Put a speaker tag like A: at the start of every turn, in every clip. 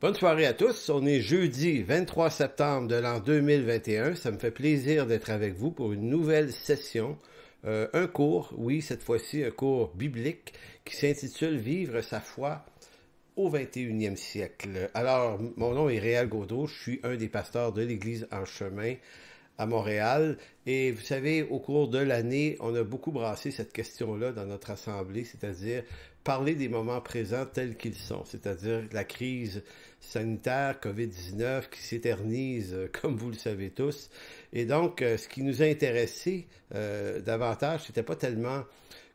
A: Bonne soirée à tous. On est jeudi 23 septembre de l'an 2021. Ça me fait plaisir d'être avec vous pour une nouvelle session. Euh, un cours, oui, cette fois-ci un cours biblique qui s'intitule Vivre sa foi au 21e siècle. Alors, mon nom est Réal Gaudreau. Je suis un des pasteurs de l'Église en chemin à Montréal. Et vous savez, au cours de l'année, on a beaucoup brassé cette question-là dans notre assemblée, c'est-à-dire parler des moments présents tels qu'ils sont, c'est-à-dire la crise sanitaire COVID-19 qui s'éternise, euh, comme vous le savez tous. Et donc, euh, ce qui nous a intéressé euh, davantage, c'était pas tellement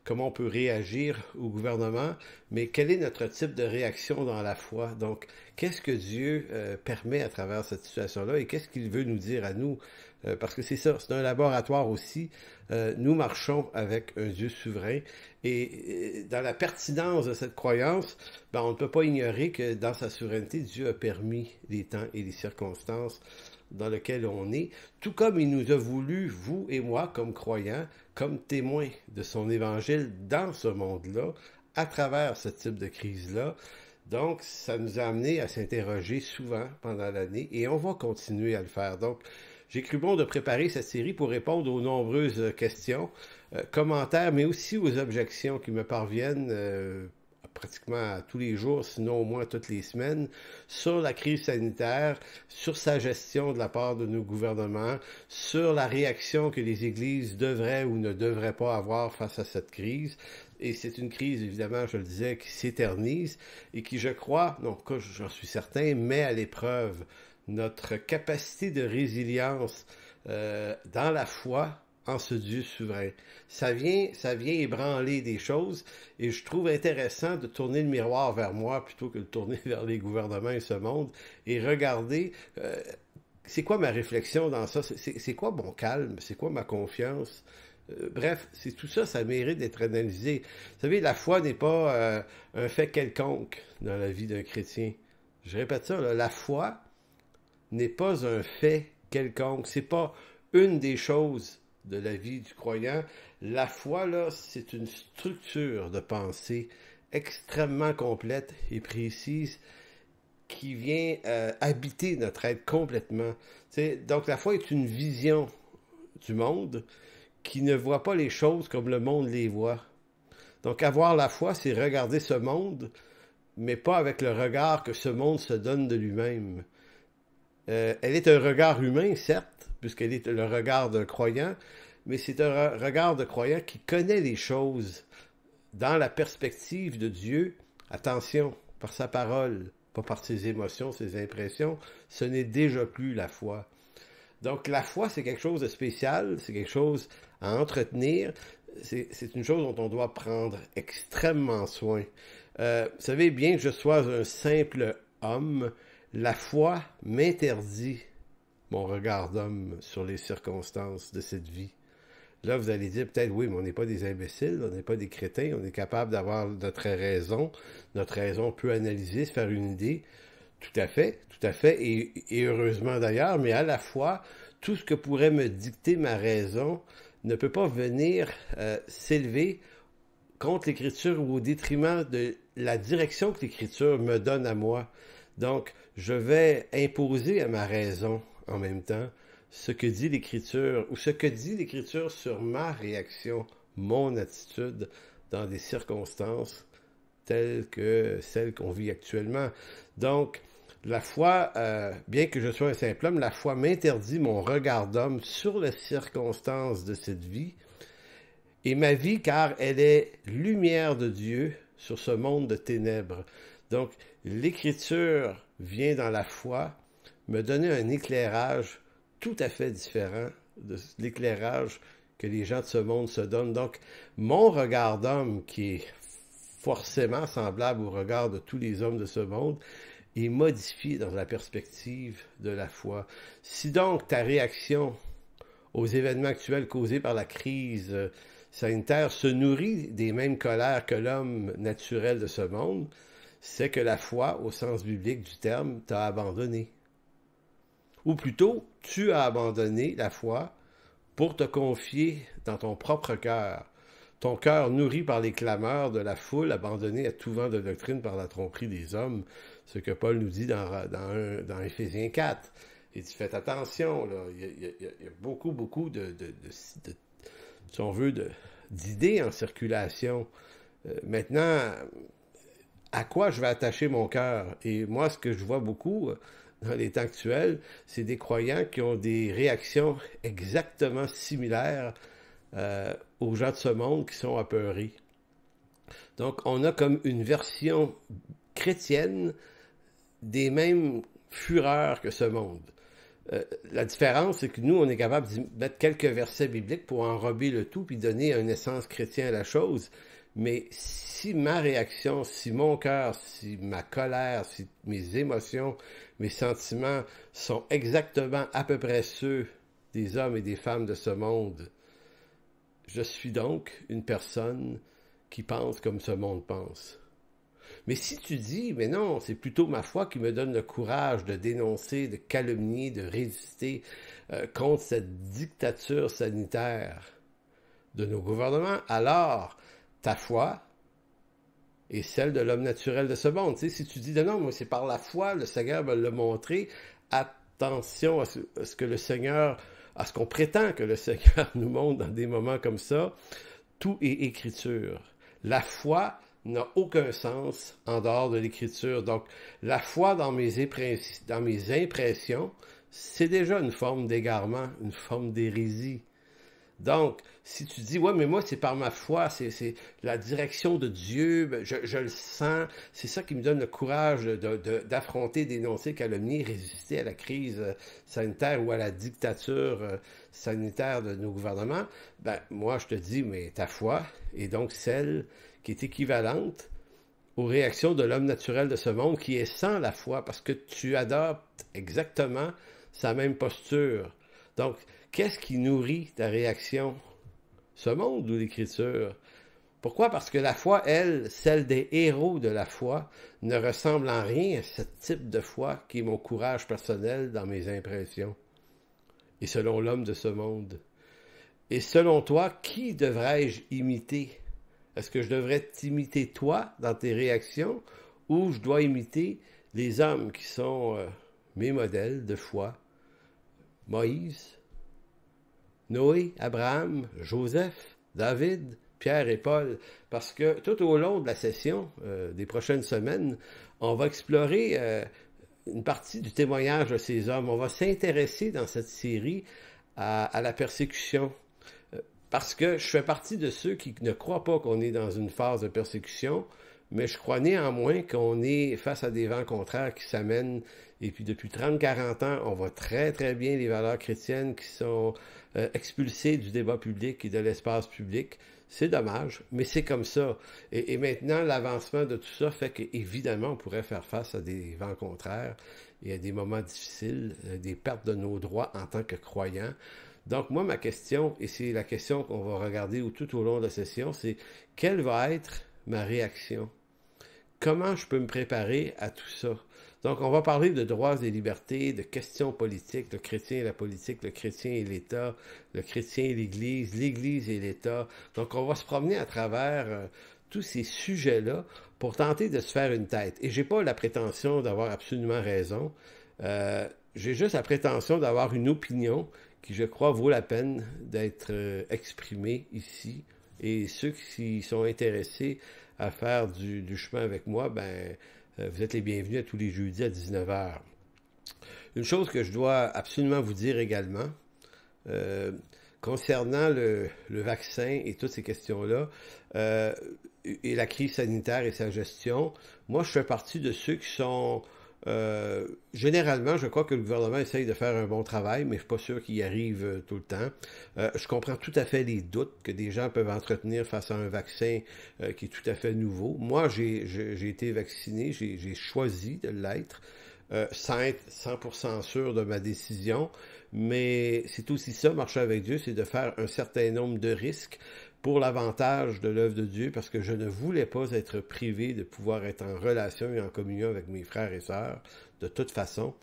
A: comment on peut réagir au gouvernement, mais quel est notre type de réaction dans la foi. Donc, qu'est-ce que Dieu permet à travers cette situation-là et qu'est-ce qu'il veut nous dire à nous euh, parce que c'est ça, c'est un laboratoire aussi. Euh, nous marchons avec un Dieu souverain. Et, euh, dans la pertinence de cette croyance, ben, on ne peut pas ignorer que dans sa souveraineté, Dieu a permis les temps et les circonstances dans lesquelles on est, tout comme il nous a voulu, vous et moi, comme croyants, comme témoins de son évangile dans ce monde-là, à travers ce type de crise-là. Donc, ça nous a amené à s'interroger souvent pendant l'année et on va continuer à le faire. Donc, j'ai cru bon de préparer cette série pour répondre aux nombreuses euh, questions, euh, commentaires, mais aussi aux objections qui me parviennent euh, pratiquement tous les jours, sinon au moins toutes les semaines, sur la crise sanitaire, sur sa gestion de la part de nos gouvernements, sur la réaction que les églises devraient ou ne devraient pas avoir face à cette crise. Et c'est une crise, évidemment, je le disais, qui s'éternise et qui, je crois, non, j'en suis certain, met à l'épreuve notre capacité de résilience euh, dans la foi en ce Dieu souverain. Ça vient, ça vient ébranler des choses et je trouve intéressant de tourner le miroir vers moi plutôt que de tourner vers les gouvernements et ce monde et regarder euh, c'est quoi ma réflexion dans ça, c'est quoi mon calme, c'est quoi ma confiance. Euh, bref, c'est tout ça, ça mérite d'être analysé. Vous savez, la foi n'est pas un fait quelconque dans la vie d'un chrétien. Je répète ça, la foi n'est pas un fait quelconque, n'est pas une des choses de la vie du croyant. La foi, là, c'est une structure de pensée extrêmement complète et précise qui vient euh, habiter notre être complètement. donc la foi est une vision du monde qui ne voit pas les choses comme le monde les voit. Donc avoir la foi, c'est regarder ce monde, mais pas avec le regard que ce monde se donne de lui-même. Euh, elle est un regard humain, certes, puisqu'elle est le regard d'un croyant, mais c'est un regard de croyant qui connaît les choses dans la perspective de Dieu, attention, par sa parole, pas par ses émotions, ses impressions, ce n'est déjà plus la foi. Donc la foi, c'est quelque chose de spécial, c'est quelque chose à entretenir, c'est une chose dont on doit prendre extrêmement soin. Euh, vous savez bien que je sois un simple homme, la foi m'interdit mon regard d'homme sur les circonstances de cette vie. Là, vous allez dire peut-être, oui, mais on n'est pas des imbéciles, on n'est pas des crétins, on est capable d'avoir notre raison. Notre raison peut analyser, se faire une idée. Tout à fait, tout à fait, et, heureusement d'ailleurs, mais à la fois, tout ce que pourrait me dicter ma raison ne peut pas venir euh, s'élever contre l'écriture ou au détriment de la direction que l'écriture me donne à moi. Donc, je vais imposer à ma raison en même temps ce que dit l'Écriture ou ce que dit l'Écriture sur ma réaction, mon attitude dans des circonstances telles que celles qu'on vit actuellement. Donc, la foi, euh, bien que je sois un simple homme, la foi m'interdit mon regard d'homme sur les circonstances de cette vie et ma vie, car elle est lumière de Dieu sur ce monde de ténèbres. Donc, l'écriture vient dans la foi me donner un éclairage tout à fait différent de l'éclairage que les gens de ce monde se donnent. Donc, mon regard d'homme, qui est forcément semblable au regard de tous les hommes de ce monde, est modifié dans la perspective de la foi. Si donc ta réaction aux événements actuels causés par la crise euh, sanitaire se nourrit des mêmes colères que l'homme naturel de ce monde, c'est que la foi, au sens biblique du terme, t'a abandonné. Ou plutôt, tu as abandonné la foi pour te confier dans ton propre cœur, ton cœur nourri par les clameurs de la foule, abandonné à tout vent de doctrine par la tromperie des hommes, ce que Paul nous dit dans, dans, Éphésiens 4. Et tu fais attention, il, y a, beaucoup, beaucoup de, de, si on veut, d'idées en circulation. Euh, maintenant, à quoi je vais attacher mon cœur. Et moi, ce que je vois beaucoup euh, dans les temps actuels, c'est des croyants qui ont des réactions exactement similaires euh, aux gens de ce monde qui sont apeurés. Donc, on a comme une version chrétienne des mêmes fureurs que ce monde. Euh, la différence, c'est que nous, on est capable de mettre quelques versets bibliques pour enrober le tout puis donner une essence chrétienne à la chose. Mais si ma réaction, si mon cœur, si ma colère, si mes émotions, mes sentiments sont exactement à peu près ceux des hommes et des femmes de ce monde, je suis donc une personne qui pense comme ce monde pense. Mais si tu dis, mais non, c'est plutôt ma foi qui me donne le courage de dénoncer, de calomnier, de résister euh, contre cette dictature sanitaire de nos gouvernements, alors ta foi et celle de l'homme naturel de ce monde. si tu dis, non, non, c'est par la foi, le Seigneur va le montrer, attention à ce, que le Seigneur, à ce qu'on prétend que le Seigneur nous montre dans des moments comme ça, tout est écriture. La foi n'a aucun sens en dehors de l'écriture. Donc, la foi dans mes, dans mes impressions, c'est déjà une forme d'égarement, une forme d'hérésie. Donc, si tu dis, ouais, mais moi, c'est par ma foi, c'est la direction de Dieu, ben, je, le sens, c'est ça qui me donne le courage d'affronter, de, de, dénoncer, calomnie, résister à la crise euh, sanitaire ou à la dictature euh, sanitaire de nos gouvernements, ben, moi, je te dis, mais ta foi est donc celle qui est équivalente aux réactions de l'homme naturel de ce monde qui est sans la foi parce que tu adoptes exactement sa même posture. Donc, Qu'est-ce qui nourrit ta réaction? Ce monde ou l'écriture? Pourquoi? Parce que la foi, elle, celle des héros de la foi, ne ressemble en rien à ce type de foi qui est mon courage personnel dans mes impressions. Et selon l'homme de ce monde. Et selon toi, qui devrais-je imiter? Est-ce que je devrais imiter toi dans tes réactions ou je dois imiter les hommes qui sont euh, mes modèles de foi? Moïse, Noé, Abraham, Joseph, David, Pierre et Paul, parce que tout au long de la session euh, des prochaines semaines, on va explorer euh, une partie du témoignage de ces hommes. On va s'intéresser dans cette série à la persécution, euh, parce que je fais partie de ceux qui ne croient pas qu'on est dans une phase de persécution. Mais je crois néanmoins qu'on est face à des vents contraires qui s'amènent. Et puis depuis 30-40 ans, on voit très très bien les valeurs chrétiennes qui sont euh, expulsées du débat public et de l'espace public. C'est dommage, mais c'est comme ça. Et, et maintenant, l'avancement de tout ça fait qu'évidemment, on pourrait faire face à des vents contraires et à des moments difficiles, euh, des pertes de nos droits en tant que croyants. Donc, moi, ma question, et c'est la question qu'on va regarder tout au long de la session, c'est quelle va être ma réaction comment je peux me préparer à tout ça? Donc, on va parler de droits et libertés, de questions politiques, le chrétien et la politique, le chrétien et l'État, le chrétien et l'Église, l'Église et l'État. Donc, on va se promener à travers euh, tous ces sujets-là pour tenter de se faire une tête. Et j'ai pas la prétention d'avoir absolument raison. Euh, j'ai juste la prétention d'avoir une opinion qui, je crois, vaut la peine d'être euh, exprimée ici. Et ceux qui sont intéressés à faire du, chemin avec moi, ben, euh, vous êtes les bienvenus à tous les jeudis à 19h. Une chose que je dois absolument vous dire également, euh, concernant le, vaccin et toutes ces questions-là, euh, et la crise sanitaire et sa gestion, moi, je fais partie de ceux qui sont euh, généralement, je crois que le gouvernement essaye de faire un bon travail, mais je ne suis pas sûr qu'il y arrive euh, tout le temps. Euh, je comprends tout à fait les doutes que des gens peuvent entretenir face à un vaccin qui est tout à fait nouveau. Moi, j'ai été vacciné, j'ai choisi de l'être. sans être 100% sûr de ma décision, mais c'est aussi ça, marcher avec Dieu, c'est de faire un certain nombre de risques pour l'avantage de l'œuvre de Dieu, parce que je ne voulais pas être privé de pouvoir être en relation et en communion avec mes frères et sœurs, de toute façon.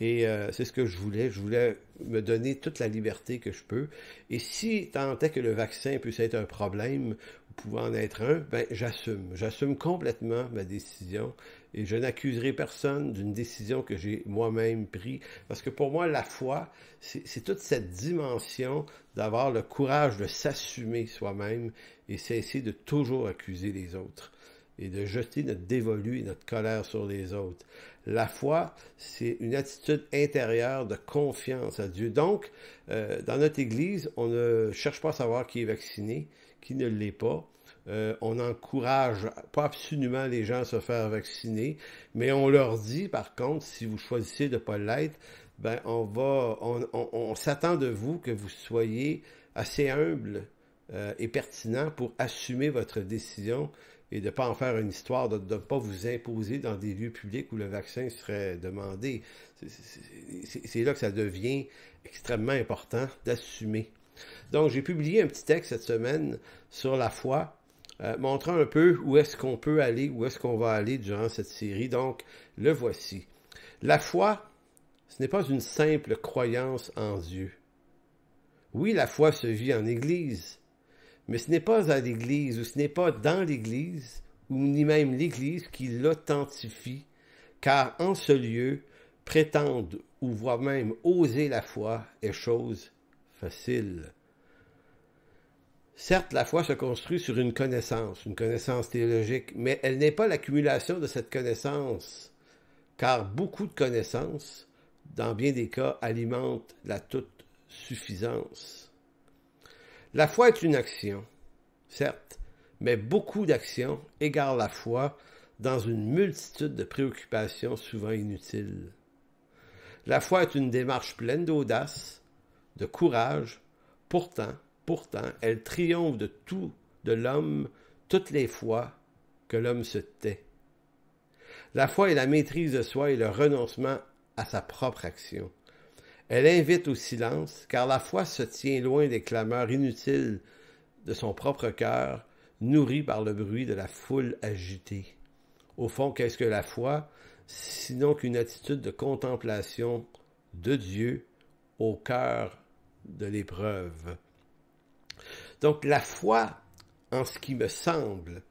A: Et euh, c'est ce que je voulais. Je voulais me donner toute la liberté que je peux. Et si tant est que le vaccin puisse être un problème, ou pouvoir en être un, ben j'assume. J'assume complètement ma décision et je n'accuserai personne d'une décision que j'ai moi-même prise. Parce que pour moi, la foi, c'est toute cette dimension d'avoir le courage de s'assumer soi-même et cesser de toujours accuser les autres et de jeter notre dévolu et notre colère sur les autres. La foi, c'est une attitude intérieure de confiance à Dieu. Donc, euh, dans notre Église, on ne cherche pas à savoir qui est vacciné, qui ne l'est pas. Euh, on encourage pas absolument les gens à se faire vacciner, mais on leur dit, par contre, si vous choisissez de ne pas l'être, ben, on va, on, s'attend de vous que vous soyez assez humble euh, et pertinent pour assumer votre décision et de ne pas en faire une histoire, de ne pas vous imposer dans des lieux publics où le vaccin serait demandé. C'est là que ça devient extrêmement important d'assumer. Donc, j'ai publié un petit texte cette semaine sur la foi euh, montrant un peu où est-ce qu'on peut aller, où est-ce qu'on va aller durant cette série. Donc, le voici. La foi, ce n'est pas une simple croyance en Dieu. Oui, la foi se vit en Église, mais ce n'est pas à l'Église ou ce n'est pas dans l'Église ou ni même l'Église qui l'authentifie, car en ce lieu, prétendre ou voire même oser la foi est chose facile. Certes, la foi se construit sur une connaissance, une connaissance théologique, mais elle n'est pas l'accumulation de cette connaissance, car beaucoup de connaissances, dans bien des cas, alimentent la toute suffisance. La foi est une action, certes, mais beaucoup d'actions égarent la foi dans une multitude de préoccupations souvent inutiles. La foi est une démarche pleine d'audace, de courage, pourtant, Pourtant, elle triomphe de tout, de l'homme, toutes les fois que l'homme se tait. La foi est la maîtrise de soi et le renoncement à sa propre action. Elle invite au silence, car la foi se tient loin des clameurs inutiles de son propre cœur, nourri par le bruit de la foule agitée. Au fond, qu'est-ce que la foi, sinon qu'une attitude de contemplation de Dieu au cœur de l'épreuve? Donc la foi, en ce qui me semble,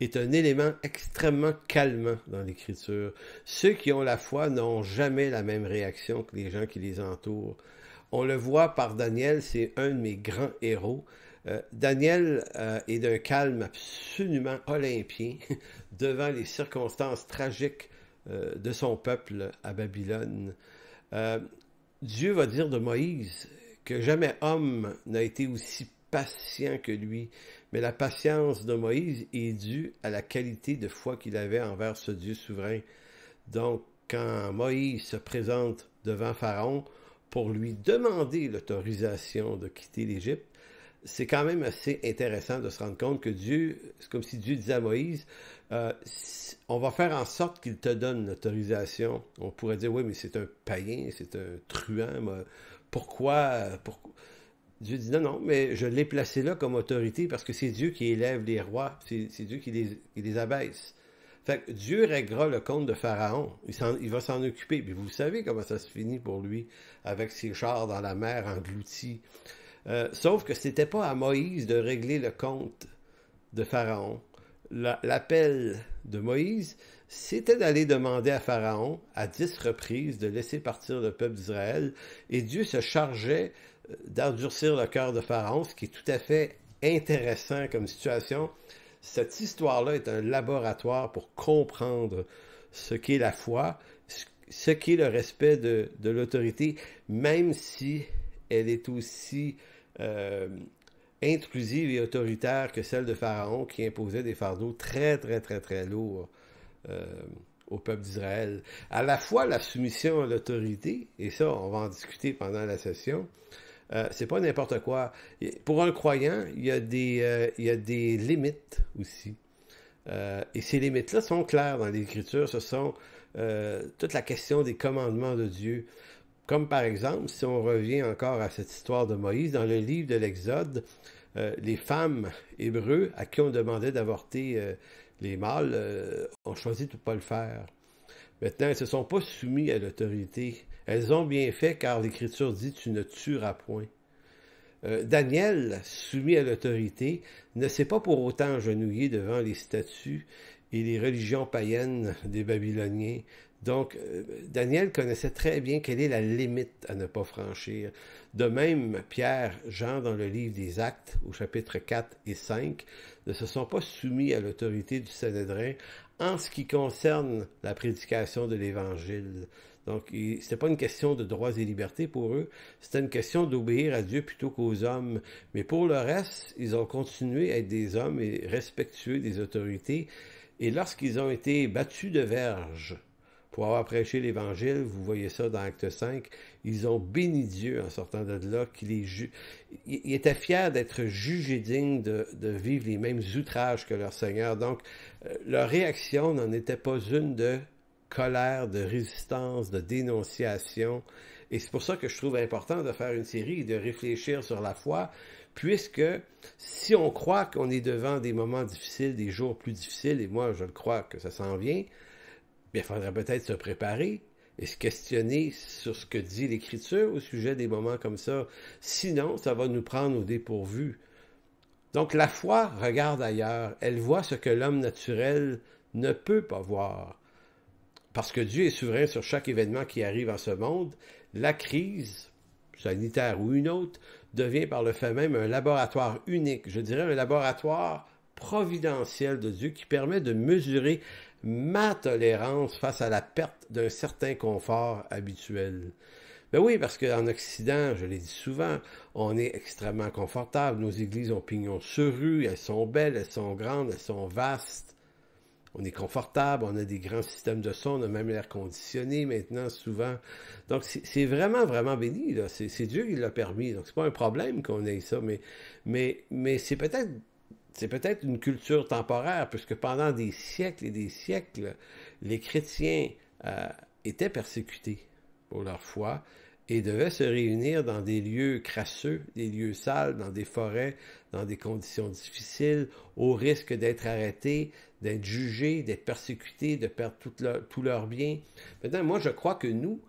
A: est un élément extrêmement calmant dans l'écriture. Ceux qui ont la foi n'ont jamais la même réaction que les gens qui les entourent. On le voit par Daniel, c'est un de mes grands héros. Euh, Daniel euh, est d'un calme absolument olympien devant les circonstances tragiques euh, de son peuple à Babylone. Dieu va dire de Moïse que jamais homme n'a été aussi patient que lui. Mais la patience de Moïse est due à la qualité de foi qu'il avait envers ce Dieu souverain. Donc, quand Moïse se présente devant Pharaon pour lui demander l'autorisation de quitter l'Égypte, c'est quand même assez intéressant de se rendre compte que Dieu, c'est comme si Dieu disait à Moïse, euh, on va faire en sorte qu'il te donne l'autorisation. On pourrait dire, oui, mais c'est un païen, c'est un truand. Pourquoi, pourquoi Dieu dit non, non, mais je l'ai placé là comme autorité parce que c'est Dieu qui élève les rois, c'est Dieu qui les, abaisse. Fait que Dieu réglera le compte de Pharaon. Il, il va s'en occuper. Puis vous savez comment ça se finit pour lui avec ses chars dans la mer engloutis. Euh, sauf que ce n'était pas à Moïse de régler le compte de Pharaon. L'appel de Moïse, c'était d'aller demander à Pharaon à dix reprises de laisser partir le peuple d'Israël, et Dieu se chargeait d'endurcir le cœur de Pharaon, ce qui est tout à fait intéressant comme situation. Cette histoire-là est un laboratoire pour comprendre ce qu'est la foi, ce qu'est le respect de, l'autorité, même si elle est aussi euh, intrusive et autoritaire que celle de Pharaon qui imposait des fardeaux très, très, très, très lourds euh, au peuple d'Israël. À la fois la soumission à l'autorité, et ça, on va en discuter pendant la session, euh, c'est pas n'importe quoi. Pour un croyant, il y a des, euh, il y a des limites aussi. Euh, et ces limites-là sont claires dans l'Écriture. Ce sont toute la question des commandements de Dieu. Comme par exemple, si on revient encore à cette histoire de Moïse, dans le livre de l'Exode, les femmes hébreux à qui on demandait d'avorter les mâles ont choisi de ne pas le faire. Maintenant, elles ne se sont pas soumises à l'autorité elles ont bien fait car l'Écriture dit Tu ne tueras point. Euh, Daniel, soumis à l'autorité, ne s'est pas pour autant agenouillé devant les statues et les religions païennes des Babyloniens. Donc, euh, Daniel connaissait très bien quelle est la limite à ne pas franchir. De même, Pierre, Jean, dans le livre des Actes, au chapitre 4 et 5, ne se sont pas soumis à l'autorité du Sanhédrin en ce qui concerne la prédication de l'Évangile. Donc, c'était pas une question de droits et libertés pour eux, c'était une question d'obéir à Dieu plutôt qu'aux hommes. Mais pour le reste, ils ont continué à être des hommes et respectueux des autorités. Et lorsqu'ils ont été battus de verges pour avoir prêché l'Évangile, vous voyez ça dans Acte 5, ils ont béni Dieu en sortant de là, ils étaient fiers d'être jugés dignes de, vivre les mêmes outrages que leur Seigneur. Donc, euh, leur réaction n'en était pas une de colère, de résistance, de dénonciation. Et c'est pour ça que je trouve important de faire une série et de réfléchir sur la foi, puisque si on croit qu'on est devant des moments difficiles, des jours plus difficiles, et moi je le crois que ça s'en vient, il faudrait peut-être se préparer et se questionner sur ce que dit l'Écriture au sujet des moments comme ça. Sinon, ça va nous prendre au dépourvu. Donc la foi regarde ailleurs, elle voit ce que l'homme naturel ne peut pas voir parce que Dieu est souverain sur chaque événement qui arrive en ce monde, la crise, sanitaire ou une autre, devient par le fait même un laboratoire unique, je dirais un laboratoire providentiel de Dieu qui permet de mesurer ma tolérance face à la perte d'un certain confort habituel. Ben oui, parce qu'en Occident, je l'ai dit souvent, on est extrêmement confortable. Nos églises ont pignon sur rue, elles sont belles, elles sont grandes, elles sont vastes on est confortable, on a des grands systèmes de son, on a même l'air conditionné maintenant souvent. Donc c'est vraiment, vraiment béni. C'est Dieu qui l'a permis. Donc c'est pas un problème qu'on ait ça, mais, mais, c'est peut-être c'est peut-être une culture temporaire, puisque pendant des siècles et des siècles, les chrétiens euh, étaient persécutés pour leur foi et devaient se réunir dans des lieux crasseux, des lieux sales, dans des forêts, dans des conditions difficiles, au risque d'être arrêtés, d'être jugés, d'être persécutés, de perdre tout leur, bien. Maintenant, moi, je crois que nous,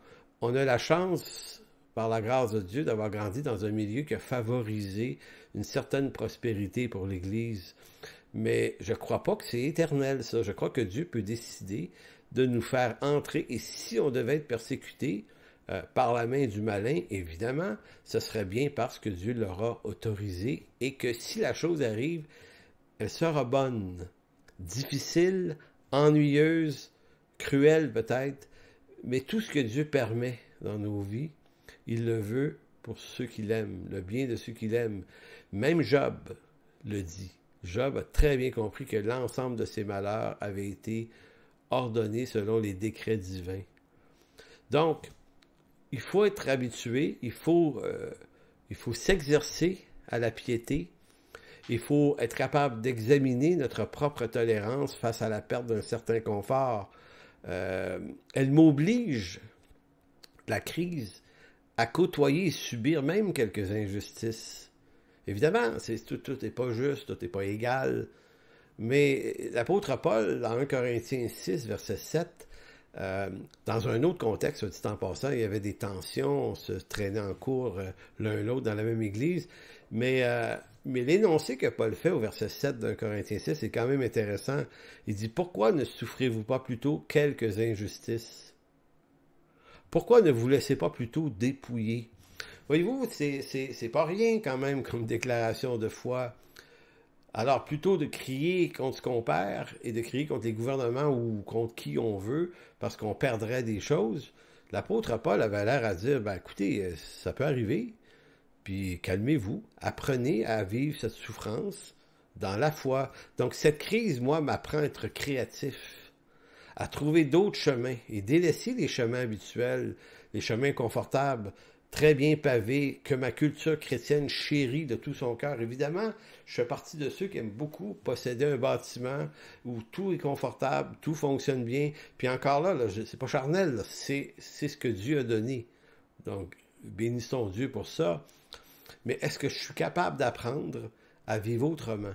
A: on a la chance, par la grâce de Dieu, d'avoir grandi dans un milieu qui a favorisé une certaine prospérité pour l'Église. Mais je ne crois pas que c'est éternel, ça. Je crois que Dieu peut décider de nous faire entrer, et si on devait être persécuté, euh, par la main du malin, évidemment, ce serait bien parce que Dieu l'aura autorisé et que si la chose arrive, elle sera bonne, difficile, ennuyeuse, cruelle peut-être, mais tout ce que Dieu permet dans nos vies, il le veut pour ceux qu'il l'aiment, le bien de ceux qui l'aiment. Même Job le dit. Job a très bien compris que l'ensemble de ses malheurs avait été ordonné selon les décrets divins. Donc, il faut être habitué, il faut, euh, faut s'exercer à la piété, il faut être capable d'examiner notre propre tolérance face à la perte d'un certain confort. Euh, elle m'oblige, la crise, à côtoyer et subir même quelques injustices. Évidemment, c'est, tout n'est pas juste, tout n'est pas égal. Mais l'apôtre Paul, dans 1 Corinthiens 6, verset 7, euh, dans un autre contexte, tout temps passant, il y avait des tensions, on se traînait en cours euh, l'un l'autre dans la même église, mais, euh, l'énoncé que Paul fait au verset 7 d'un Corinthiens 6 est quand même intéressant. Il dit, pourquoi ne souffrez-vous pas plutôt quelques injustices? Pourquoi ne vous laissez pas plutôt dépouiller? Voyez-vous, c'est pas rien quand même comme déclaration de foi. Alors, plutôt de crier contre ce qu'on perd et de crier contre les gouvernements ou contre qui on veut parce qu'on perdrait des choses, l'apôtre Paul avait l'air à dire, ben, écoutez, euh, ça peut arriver, puis calmez-vous, apprenez à vivre cette souffrance dans la foi. Donc, cette crise, moi, m'apprend à être créatif, à trouver d'autres chemins et délaisser les chemins habituels, les chemins confortables, très bien pavé, que ma culture chrétienne chérit de tout son cœur. Évidemment, je fais partie de ceux qui aiment beaucoup posséder un bâtiment où tout est confortable, tout fonctionne bien. Puis encore là, là c'est pas charnel, c'est ce que Dieu a donné. Donc, bénissons Dieu pour ça. Mais est-ce que je suis capable d'apprendre à vivre autrement?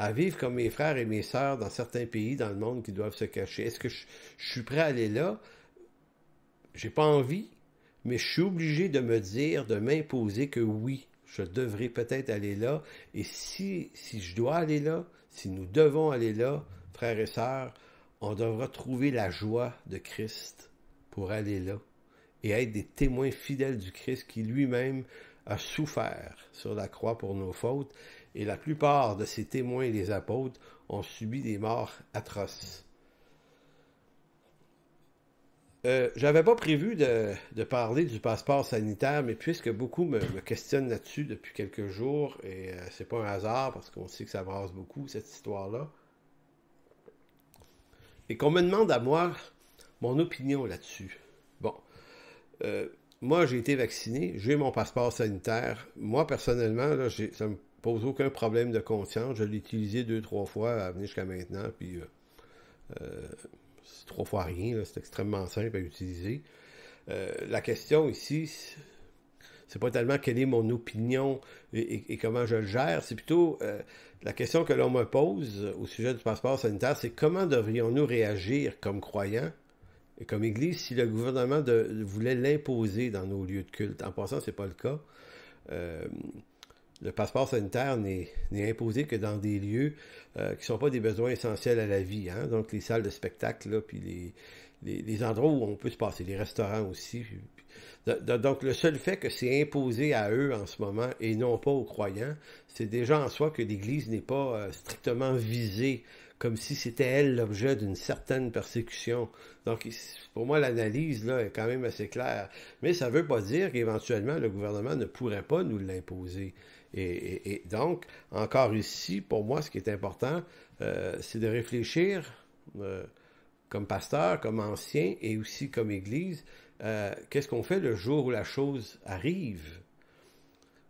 A: à vivre comme mes frères et mes sœurs dans certains pays dans le monde qui doivent se cacher. Est-ce que je, je, suis prêt à aller là? J'ai pas envie, mais je suis obligé de me dire, de m'imposer que oui, je devrais peut-être aller là. Et si, si je dois aller là, si nous devons aller là, frères et sœurs, on devra trouver la joie de Christ pour aller là et être des témoins fidèles du Christ qui lui-même a souffert sur la croix pour nos fautes. Et la plupart de ces témoins les apôtres ont subi des morts atroces. Euh, j'avais pas prévu de, parler du passeport sanitaire, mais puisque beaucoup me, questionnent là-dessus depuis quelques jours, et euh, c'est pas un hasard parce qu'on sait que ça brasse beaucoup cette histoire-là, et qu'on me demande à moi mon opinion là-dessus. Bon, euh, moi j'ai été vacciné, j'ai mon passeport sanitaire. Moi personnellement, ça ça me pose aucun problème de conscience. Je l'ai utilisé deux trois fois à venir jusqu'à maintenant, puis c'est trois fois rien, c'est extrêmement simple à utiliser. Euh, la question ici, c'est pas tellement quelle est mon opinion et, comment je le gère, c'est plutôt euh, la question que l'on me pose au sujet du passeport sanitaire, c'est comment devrions-nous réagir comme croyants et comme Église si le gouvernement voulait l'imposer dans nos lieux de culte. En passant, c'est pas le cas. Euh, le passeport sanitaire n'est imposé que dans des lieux euh, qui ne sont pas des besoins essentiels à la vie. Hein. Donc, les salles de spectacle, puis les, endroits où on peut se passer, les restaurants aussi. donc, le seul fait que c'est imposé à eux en ce moment et non pas aux croyants, c'est déjà en soi que l'Église n'est pas euh, strictement visée comme si c'était elle l'objet d'une certaine persécution. Donc, pour moi, l'analyse là est quand même assez claire. Mais ça ne veut pas dire qu'éventuellement, le gouvernement ne pourrait pas nous l'imposer. Et, donc, encore ici, pour moi, ce qui est important, euh, c'est de réfléchir euh, comme pasteur, comme ancien et aussi comme Église, euh, qu'est-ce qu'on fait le jour où la chose arrive.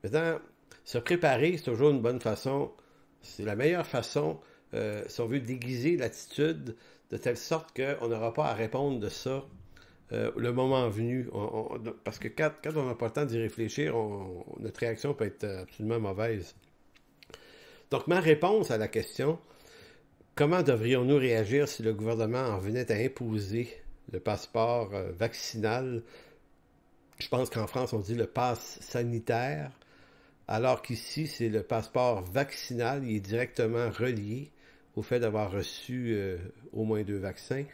A: Maintenant, se préparer, c'est toujours une bonne façon, c'est la meilleure façon, si on veut déguiser l'attitude de telle sorte qu'on n'aura pas à répondre de ça euh, le moment venu. parce que quand, on n'a pas le temps d'y réfléchir, notre réaction peut être absolument mauvaise. Donc, ma réponse à la question comment devrions-nous réagir si le gouvernement en venait à imposer le passeport euh, vaccinal Je pense qu'en France, on dit le passe sanitaire, alors qu'ici, c'est le passeport vaccinal il est directement relié au fait d'avoir reçu euh, au moins deux vaccins.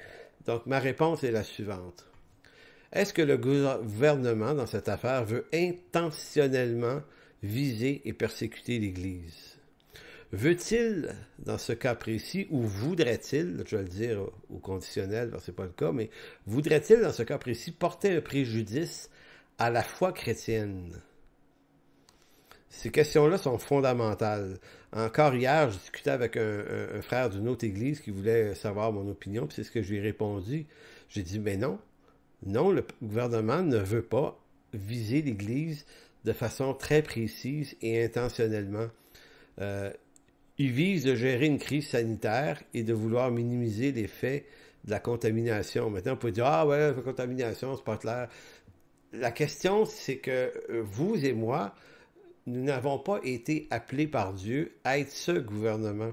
A: Donc, ma réponse est la suivante. Est-ce que le gouvernement, dans cette affaire, veut intentionnellement viser et persécuter l'Église? Veut-il, dans ce cas précis, ou voudrait-il, je vais le dire au conditionnel, parce que ce n'est pas le cas, mais voudrait-il, dans ce cas précis, porter un préjudice à la foi chrétienne? Ces questions-là sont fondamentales. Encore hier, je discutais avec un, frère d'une autre église qui voulait savoir mon opinion, puis c'est ce que je lui ai répondu. J'ai dit, mais non, non, le gouvernement ne veut pas viser l'Église de façon très précise et intentionnellement. Euh, il vise de gérer une crise sanitaire et de vouloir minimiser l'effet de la contamination. Maintenant, on peut dire, ah ouais, la contamination, c'est pas clair. La question, c'est que euh, vous et moi, nous n'avons pas été appelés par Dieu à être ce gouvernement.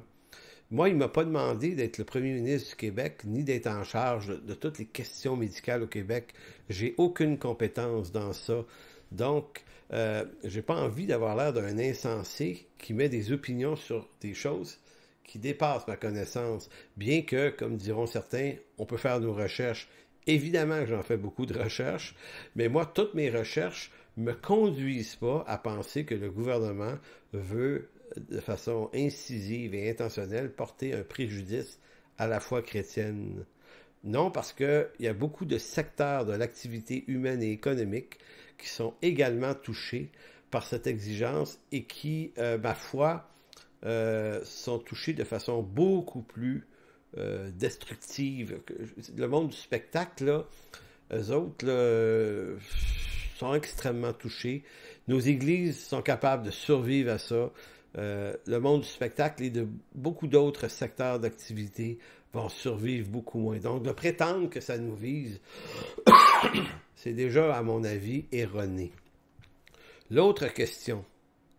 A: Moi, il ne m'a pas demandé d'être le premier ministre du Québec ni d'être en charge de, toutes les questions médicales au Québec. J'ai aucune compétence dans ça. Donc, euh, je n'ai pas envie d'avoir l'air d'un insensé qui met des opinions sur des choses qui dépassent ma connaissance. Bien que, comme diront certains, on peut faire nos recherches. Évidemment que j'en fais beaucoup de recherches, mais moi, toutes mes recherches ne me conduisent pas à penser que le gouvernement veut de façon incisive et intentionnelle, porter un préjudice à la foi chrétienne. Non, parce qu'il y a beaucoup de secteurs de l'activité humaine et économique qui sont également touchés par cette exigence et qui, euh, ma foi, euh, sont touchés de façon beaucoup plus euh, destructive. Le monde du spectacle, là, eux autres, sont extrêmement touchés. Nos églises sont capables de survivre à ça. Euh, le monde du spectacle et de beaucoup d'autres secteurs d'activité vont survivre beaucoup moins. Donc, de prétendre que ça nous vise, c'est déjà, à mon avis, erroné. L'autre question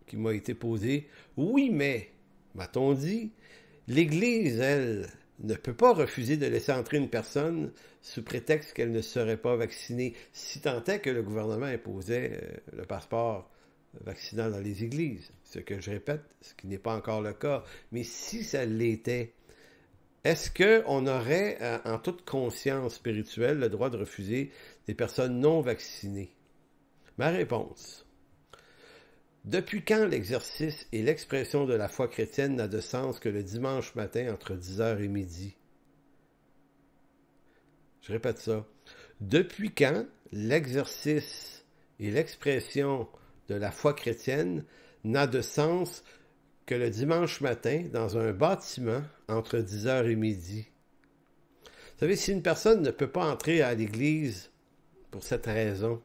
A: qui m'a été posée, oui, mais, m'a-t-on dit, l'Église, elle, ne peut pas refuser de laisser entrer une personne sous prétexte qu'elle ne serait pas vaccinée, si tant est que le gouvernement imposait euh, le passeport vaccinal dans les églises ce que je répète, ce qui n'est pas encore le cas, mais si ça l'était, est-ce qu'on aurait, euh, en toute conscience spirituelle, le droit de refuser des personnes non vaccinées? Ma réponse. Depuis quand l'exercice et l'expression de la foi chrétienne n'a de sens que le dimanche matin entre 10h et midi? Je répète ça. Depuis quand l'exercice et l'expression de la foi chrétienne n'a de sens que le dimanche matin dans un bâtiment entre 10h et midi. Vous savez, si une personne ne peut pas entrer à l'église pour cette raison,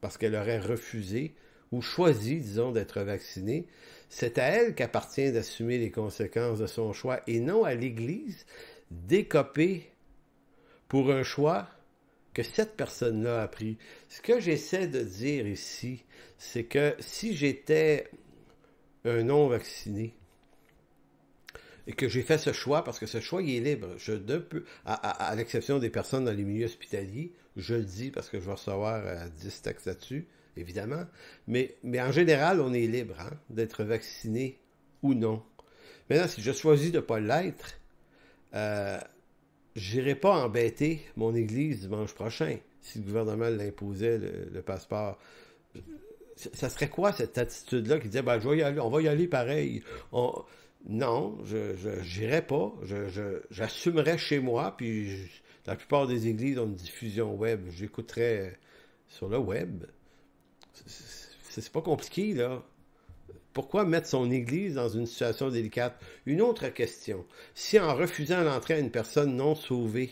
A: parce qu'elle aurait refusé ou choisi, disons, d'être vaccinée, c'est à elle qu'appartient d'assumer les conséquences de son choix et non à l'église décopée pour un choix que cette personne-là a pris. Ce que j'essaie de dire ici, c'est que si j'étais un non-vacciné, et que j'ai fait ce choix parce que ce choix il est libre. Je peux, à, l'exception des personnes dans les milieux hospitaliers, je le dis parce que je vais recevoir 10 euh, textes là-dessus, évidemment. Mais, mais en général, on est libre hein, d'être vacciné ou non. Maintenant, si je choisis de ne pas l'être, euh, J'irai pas embêter mon église dimanche prochain si le gouvernement l'imposait, le, passeport. Ça serait quoi cette attitude-là qui disait ben, on va y aller pareil. Non, je n'irai pas. J'assumerai chez moi, puis la plupart des églises ont une diffusion web. J'écouterai sur le web. C'est pas compliqué, là. Pourquoi mettre son Église dans une situation délicate Une autre question. Si en refusant l'entrée à une personne non sauvée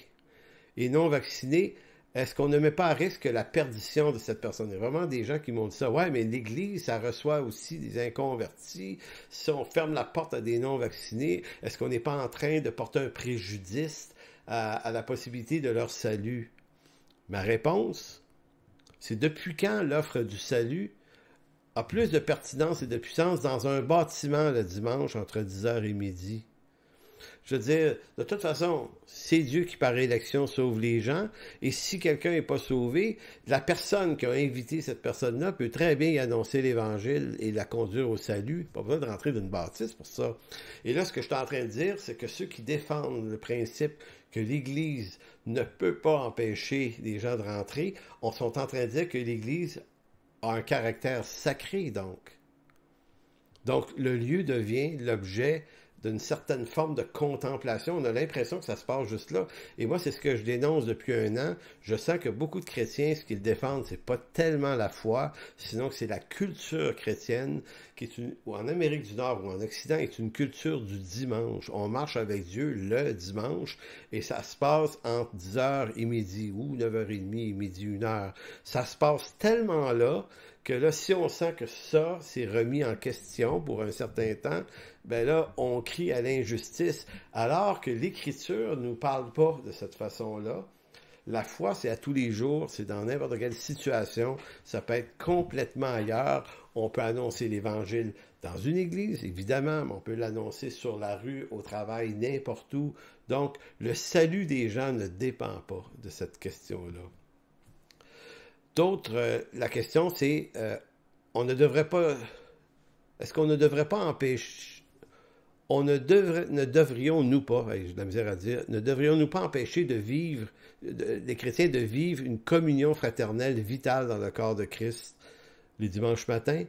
A: et non vaccinée, est-ce qu'on ne met pas à risque la perdition de cette personne? Il y a vraiment des gens qui m'ont dit ça. Ouais, mais l'Église, ça reçoit aussi des inconvertis. Si on ferme la porte à des non-vaccinés, est-ce qu'on n'est pas en train de porter un préjudice à, à la possibilité de leur salut? Ma réponse, c'est depuis quand l'offre du salut a plus de pertinence et de puissance dans un bâtiment le dimanche entre 10h et midi. Je veux dire, de toute façon, c'est Dieu qui par élection sauve les gens. Et si quelqu'un n'est pas sauvé, la personne qui a invité cette personne-là peut très bien y annoncer l'Évangile et la conduire au salut. Pas besoin de rentrer d'une bâtisse pour ça. Et là, ce que je suis en train de dire, c'est que ceux qui défendent le principe que l'Église ne peut pas empêcher les gens de rentrer, on sont en train de dire que l'Église a un caractère sacré, donc. Donc, le lieu devient l'objet d'une certaine forme de contemplation. On a l'impression que ça se passe juste là. Et moi, c'est ce que je dénonce depuis un an. Je sens que beaucoup de chrétiens, ce qu'ils défendent, c'est pas tellement la foi, sinon que c'est la culture chrétienne qui est une, ou en Amérique du Nord ou en Occident, est une culture du dimanche. On marche avec Dieu le dimanche et ça se passe entre 10h et midi ou 9h30 et midi, 1h. Ça se passe tellement là que là, si on sent que ça s'est remis en question pour un certain temps, ben là, on crie à l'injustice, alors que l'Écriture ne nous parle pas de cette façon-là. La foi, c'est à tous les jours, c'est dans n'importe quelle situation, ça peut être complètement ailleurs. On peut annoncer l'Évangile dans une église, évidemment, mais on peut l'annoncer sur la rue, au travail, n'importe où. Donc, le salut des gens ne dépend pas de cette question-là. D'autres, euh, la question c'est, euh, on ne devrait pas, est-ce qu'on ne devrait pas empêcher, on ne, devrait, ne devrions-nous pas, j'ai de la misère à dire, ne devrions-nous pas empêcher de vivre, les chrétiens de vivre une communion fraternelle vitale dans le corps de Christ le dimanche matin?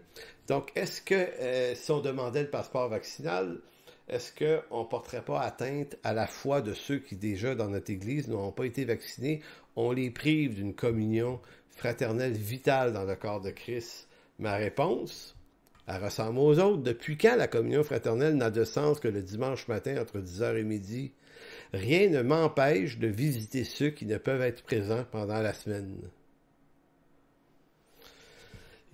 A: Donc, est-ce que euh, si on demandait le passeport vaccinal, est-ce qu'on ne porterait pas atteinte à la foi de ceux qui déjà dans notre Église n'ont pas été vaccinés? On les prive d'une communion fraternelle vitale dans le corps de Christ? Ma réponse, elle ressemble aux autres. Depuis quand la communion fraternelle n'a de sens que le dimanche matin entre 10h et midi? Rien ne m'empêche de visiter ceux qui ne peuvent être présents pendant la semaine.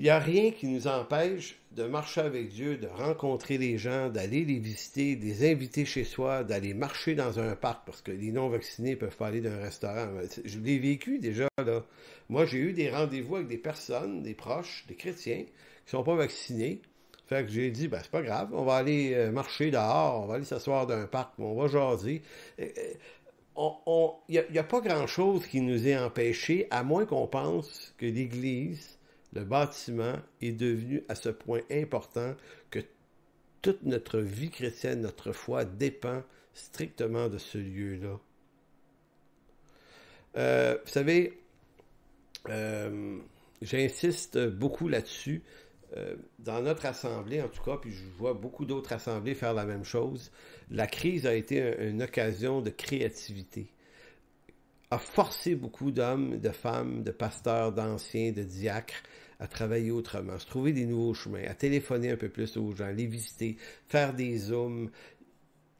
A: Il n'y a rien qui nous empêche de marcher avec Dieu, de rencontrer les gens, d'aller les visiter, de les inviter chez soi, d'aller marcher dans un parc parce que les non-vaccinés peuvent pas aller d'un restaurant. Je l'ai vécu déjà, là. Moi, j'ai eu des rendez-vous avec des personnes, des proches, des chrétiens qui sont pas vaccinés. Fait que j'ai dit, ben, c'est pas grave, on va aller euh, marcher dehors, on va aller s'asseoir dans un parc, on va jaser. Euh, euh, il n'y a, pas grand-chose qui nous ait empêchés, à moins qu'on pense que l'Église le bâtiment est devenu à ce point important que toute notre vie chrétienne, notre foi dépend strictement de ce lieu-là. Euh, vous savez, euh, j'insiste beaucoup là-dessus. Euh, dans notre assemblée, en tout cas, puis je vois beaucoup d'autres assemblées faire la même chose, la crise a été une occasion de créativité. A forcé beaucoup d'hommes, de femmes, de pasteurs, d'anciens, de diacres à travailler autrement, se trouver des nouveaux chemins, à téléphoner un peu plus aux gens, les visiter, faire des zooms.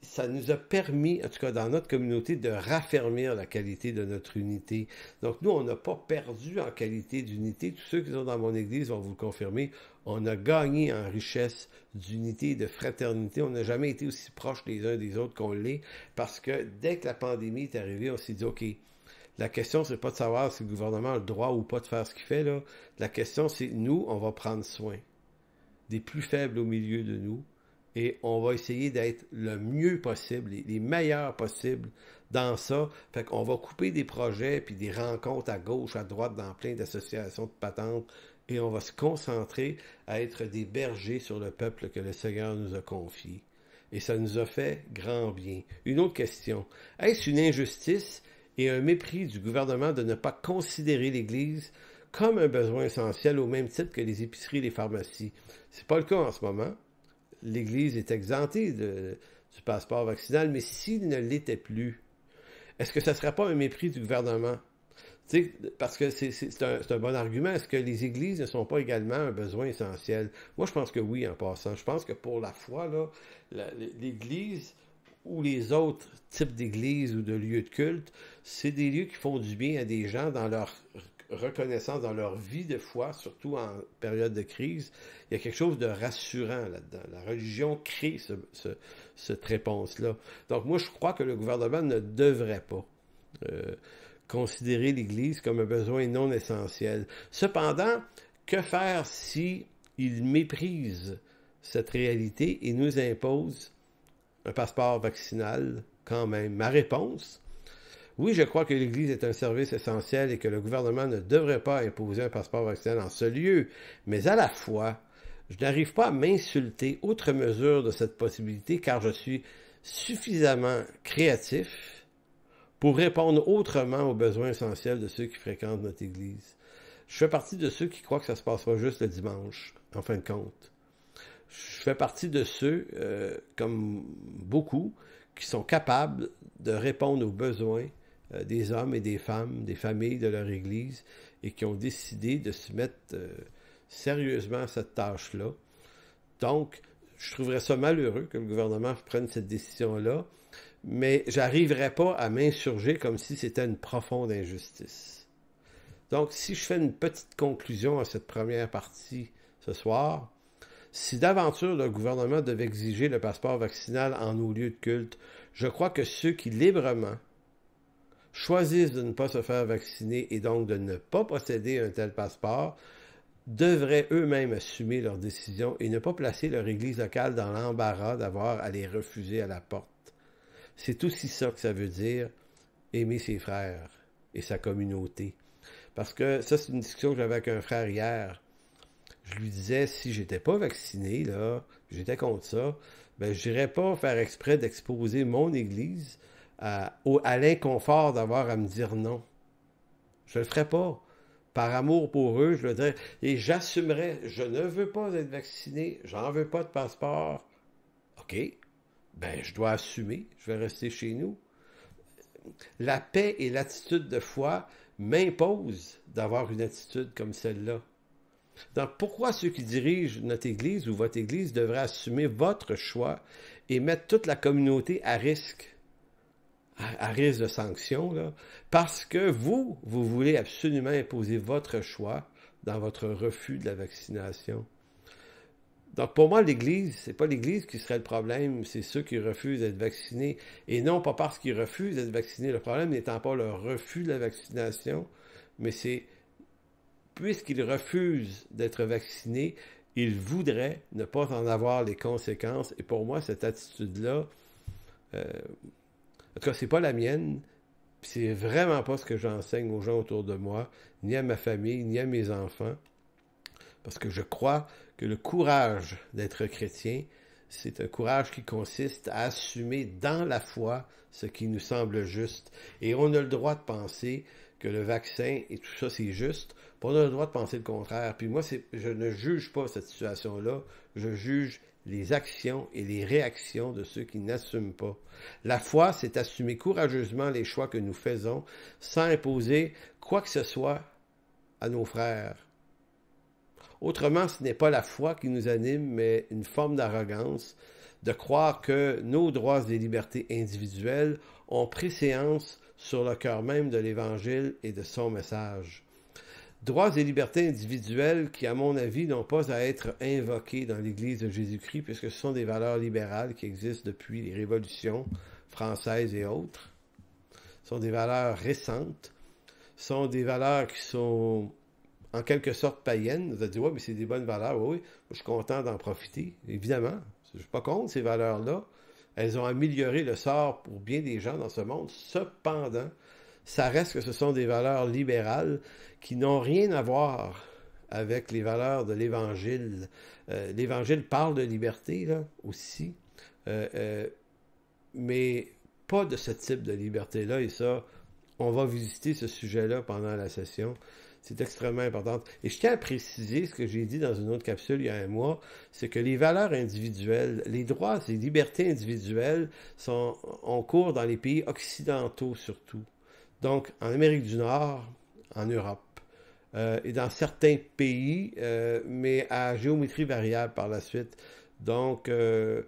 A: Ça nous a permis, en tout cas dans notre communauté, de raffermir la qualité de notre unité. Donc nous, on n'a pas perdu en qualité d'unité. Tous ceux qui sont dans mon église vont vous le confirmer. On a gagné en richesse d'unité de fraternité. On n'a jamais été aussi proches les uns des autres qu'on l'est parce que dès que la pandémie est arrivée, on s'est dit, OK, la question, c'est pas de savoir si le gouvernement a le droit ou pas de faire ce qu'il fait, là. La question, c'est nous, on va prendre soin des plus faibles au milieu de nous et on va essayer d'être le mieux possible, les, meilleurs possibles dans ça. Fait qu'on va couper des projets puis des rencontres à gauche, à droite, dans plein d'associations de patentes et on va se concentrer à être des bergers sur le peuple que le Seigneur nous a confié. Et ça nous a fait grand bien. Une autre question. Est-ce une injustice et un mépris du gouvernement de ne pas considérer l'Église comme un besoin essentiel au même titre que les épiceries et les pharmacies. Ce n'est pas le cas en ce moment. L'Église est exemptée de, du passeport vaccinal, mais s'il ne l'était plus, est-ce que ça ne serait pas un mépris du gouvernement? parce que c'est un, un, bon argument. Est-ce que les églises ne sont pas également un besoin essentiel? Moi, je pense que oui, en passant. Je pense que pour la foi, l'Église ou les autres types d'églises ou de lieux de culte, c'est des lieux qui font du bien à des gens dans leur reconnaissance, dans leur vie de foi, surtout en période de crise. Il y a quelque chose de rassurant là-dedans. La religion crée ce, cette réponse-là. Donc moi, je crois que le gouvernement ne devrait pas. Euh, considérer l'Église comme un besoin non essentiel. Cependant, que faire si il méprise cette réalité et nous impose un passeport vaccinal quand même. Ma réponse, oui, je crois que l'Église est un service essentiel et que le gouvernement ne devrait pas imposer un passeport vaccinal en ce lieu, mais à la fois, je n'arrive pas à m'insulter outre mesure de cette possibilité car je suis suffisamment créatif pour répondre autrement aux besoins essentiels de ceux qui fréquentent notre Église. Je fais partie de ceux qui croient que ça se passera juste le dimanche, en fin de compte je fais partie de ceux, euh, comme beaucoup, qui sont capables de répondre aux besoins euh, des hommes et des femmes, des familles de leur Église, et qui ont décidé de se mettre euh, sérieusement à cette tâche-là. Donc, je trouverais ça malheureux que le gouvernement prenne cette décision-là, mais j'arriverais pas à m'insurger comme si c'était une profonde injustice. Donc, si je fais une petite conclusion à cette première partie ce soir, si d'aventure le gouvernement devait exiger le passeport vaccinal en nos lieux de culte, je crois que ceux qui librement choisissent de ne pas se faire vacciner et donc de ne pas posséder un tel passeport devraient eux-mêmes assumer leur décision et ne pas placer leur église locale dans l'embarras d'avoir à les refuser à la porte. C'est aussi ça que ça veut dire aimer ses frères et sa communauté. Parce que ça, c'est une discussion que j'avais avec un frère hier je lui disais, si j'étais pas vacciné, là, j'étais contre ça, ben, je n'irais pas faire exprès d'exposer mon Église à, l'inconfort d'avoir à me dire non. Je le ferais pas. Par amour pour eux, je le dirais. Et j'assumerais, je ne veux pas être vacciné, je n'en veux pas de passeport. OK, ben, je dois assumer, je vais rester chez nous. La paix et l'attitude de foi m'imposent d'avoir une attitude comme celle-là. Donc, pourquoi ceux qui dirigent notre Église ou votre Église devraient assumer votre choix et mettre toute la communauté à risque, à, risque de sanctions, parce que vous, vous voulez absolument imposer votre choix dans votre refus de la vaccination? Donc, pour moi, l'Église, c'est pas l'Église qui serait le problème, c'est ceux qui refusent d'être vaccinés. Et non pas parce qu'ils refusent d'être vaccinés. Le problème n'étant pas leur refus de la vaccination, mais c'est puisqu'ils refuse d'être vacciné, il voudrait ne pas en avoir les conséquences. Et pour moi, cette attitude-là, euh, en tout cas, c'est pas la mienne. C'est vraiment pas ce que j'enseigne aux gens autour de moi, ni à ma famille, ni à mes enfants. Parce que je crois que le courage d'être chrétien, c'est un courage qui consiste à assumer dans la foi ce qui nous semble juste. Et on a le droit de penser que le vaccin et tout ça, c'est juste. On a le droit de penser le contraire. Puis moi, je ne juge pas cette situation-là. Je juge les actions et les réactions de ceux qui n'assument pas. La foi, c'est assumer courageusement les choix que nous faisons sans imposer quoi que ce soit à nos frères. Autrement, ce n'est pas la foi qui nous anime, mais une forme d'arrogance, de croire que nos droits et libertés individuelles ont préséance sur le cœur même de l'Évangile et de son message. Droits et libertés individuelles qui, à mon avis, n'ont pas à être invoqués dans l'Église de Jésus-Christ, puisque ce sont des valeurs libérales qui existent depuis les révolutions françaises et autres. Ce sont des valeurs récentes, ce sont des valeurs qui sont en quelque sorte païennes. Vous allez dire, oui, mais c'est des bonnes valeurs, oui, oui. je suis content d'en profiter, évidemment. Je ne suis pas contre ces valeurs-là. Elles ont amélioré le sort pour bien des gens dans ce monde. Cependant, ça reste que ce sont des valeurs libérales qui n'ont rien à voir avec les valeurs de l'Évangile. Euh, L'Évangile parle de liberté aussi, euh, euh, mais pas de ce type de liberté-là. Et ça, on va visiter ce sujet-là pendant la session. C'est extrêmement important. Et je tiens à préciser ce que j'ai dit dans une autre capsule il y a un mois, c'est que les valeurs individuelles, les droits et libertés individuelles sont en cours dans les pays occidentaux surtout. Donc, en Amérique du Nord, en Europe. Euh, et dans certains pays, euh, mais à géométrie variable par la suite. Donc, euh,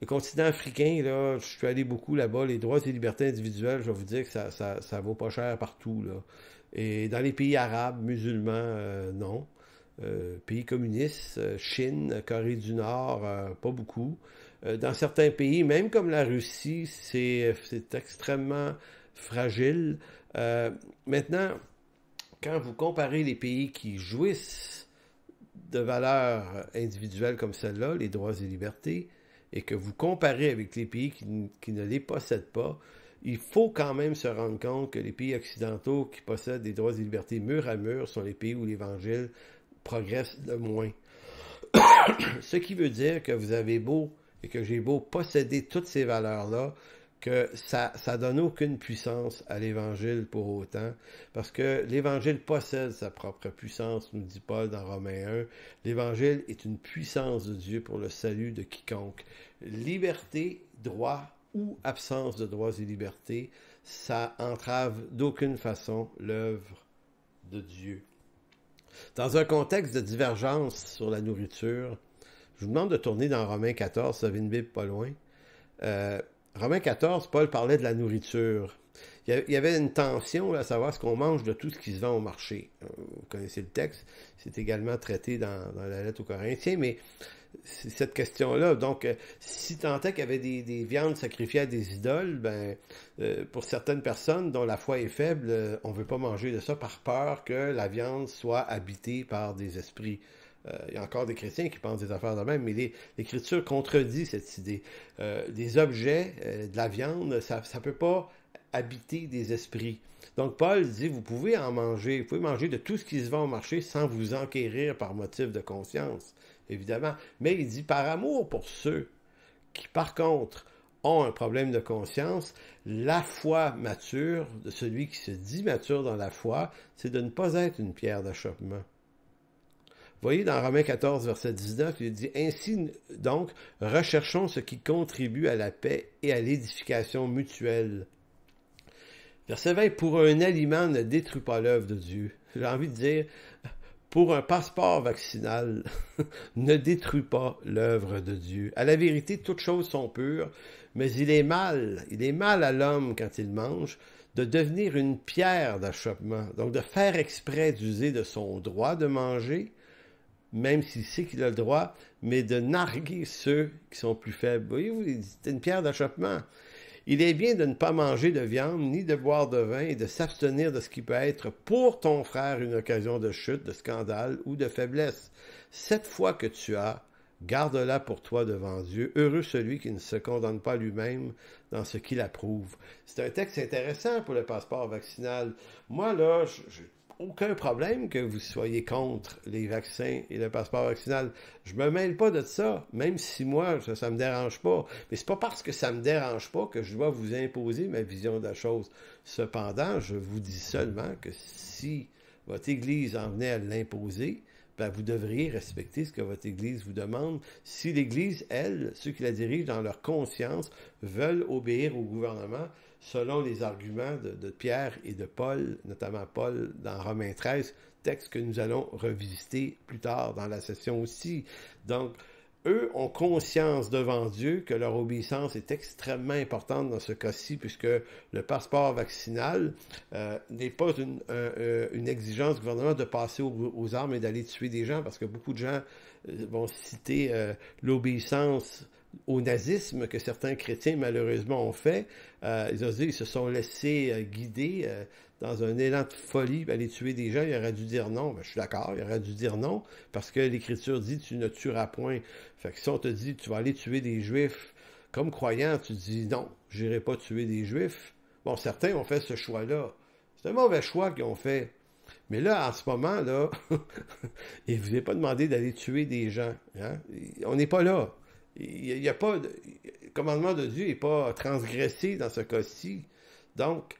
A: le continent africain, là, je suis allé beaucoup là-bas, les droits et libertés individuelles, je vais vous dire que ça, ne vaut pas cher partout. Là. Et dans les pays arabes, musulmans, euh, non. Euh, pays communistes, euh, Chine, Corée du Nord, pas beaucoup. dans certains pays, même comme la Russie, c'est extrêmement fragile. maintenant, quand vous comparez les pays qui jouissent de valeurs individuelles comme celle-là, les droits et libertés, et que vous comparez avec les pays qui ne les possèdent pas, il faut quand même se rendre compte que les pays occidentaux qui possèdent des droits et libertés mur à mur sont les pays où l'Évangile progresse le moins. Ce qui veut dire que vous avez beau et que j'ai beau posséder toutes ces valeurs-là, que ça, ça donne aucune puissance à l'Évangile pour autant, parce que l'Évangile possède sa propre puissance, nous dit Paul dans Romains 1. L'Évangile est une puissance de Dieu pour le salut de quiconque. Liberté, droit, ou absence de droits et libertés, ça entrave d'aucune façon l'œuvre de Dieu. Dans un contexte de divergence sur la nourriture, je vous demande de tourner dans Romains 14, Ça vient une Bible pas loin. Euh, Romains 14, Paul parlait de la nourriture. Il y avait une tension à savoir ce qu'on mange de tout ce qui se vend au marché. Euh, vous connaissez le texte, c'est également traité dans, dans la lettre aux Corinthiens, mais cette question-là. Donc, euh, si tant est qu'il y avait des, viandes sacrifiées à des idoles, ben, euh, pour certaines personnes dont la foi est faible, euh, on ne veut pas manger de ça par peur que la viande soit habitée par des esprits. Il y a encore des chrétiens qui pensent des affaires de même, mais l'Écriture contredit cette idée. des objets, de la viande, ça ne peut pas habiter des esprits. Donc Paul dit, vous pouvez en manger, vous pouvez manger de tout ce qui se vend au marché sans vous enquérir par motif de conscience évidemment. Mais il dit par amour pour ceux qui, par contre, ont un problème de conscience, la foi mature, de celui qui se dit mature dans la foi, c'est de ne pas être une pierre d'achoppement. Voyez dans Romains 14, verset 19, il dit Ainsi donc, recherchons ce qui contribue à la paix et à l'édification mutuelle. Verset 20, pour un aliment ne détruit pas l'œuvre de Dieu. J'ai envie de dire, pour un passeport vaccinal ne détruit pas l'œuvre de Dieu. À la vérité, toutes choses sont pures, mais il est mal, il est mal à l'homme quand il mange de devenir une pierre d'achoppement, donc de faire exprès d'user de son droit de manger, même s'il sait qu'il a le droit, mais de narguer ceux qui sont plus faibles. Voyez-vous, c'est une pierre d'achoppement. Il est bien de ne pas manger de viande ni de boire de vin et de s'abstenir de ce qui peut être pour ton frère une occasion de chute, de scandale ou de faiblesse. Cette foi que tu as, garde-la pour toi devant Dieu. Heureux celui qui ne se condamne pas lui-même dans ce qu'il approuve. C'est un texte intéressant pour le passeport vaccinal. Moi, là, aucun problème que vous soyez contre les vaccins et le passeport vaccinal. Je me mêle pas de ça, même si moi, ça, ne me dérange pas. Mais c'est pas parce que ça ne me dérange pas que je dois vous imposer ma vision de la chose. Cependant, je vous dis seulement que si votre Église en venait à l'imposer, ben, vous devriez respecter ce que votre Église vous demande. Si l'Église, elle, ceux qui la dirigent dans leur conscience, veulent obéir au gouvernement, selon les arguments de, Pierre et de Paul, notamment Paul dans Romains 13, texte que nous allons revisiter plus tard dans la session aussi. Donc, eux ont conscience devant Dieu que leur obéissance est extrêmement importante dans ce cas-ci, puisque le passeport vaccinal euh, n'est pas euh, une, exigence du gouvernement de passer aux, armes et d'aller tuer des gens, parce que beaucoup de gens euh, vont citer l'obéissance au nazisme que certains chrétiens malheureusement ont fait. Euh, ils ont dit se sont laissés euh, guider euh, dans un élan de folie, aller tuer des gens. Il aurait dû dire non. Ben, je suis d'accord, il aurait dû dire non parce que l'Écriture dit tu ne tueras point. Fait que si on te dit tu vas aller tuer des Juifs, comme croyant, tu dis non, n'irai pas tuer des Juifs. Bon, certains ont fait ce choix-là. C'est un mauvais choix qu'ils ont fait. Mais là, en ce moment, là, il ne vous est pas demandé d'aller tuer des gens. Hein? On n'est pas là. Il n'y a, pas. le commandement de Dieu n'est pas transgressé dans ce cas-ci. Donc,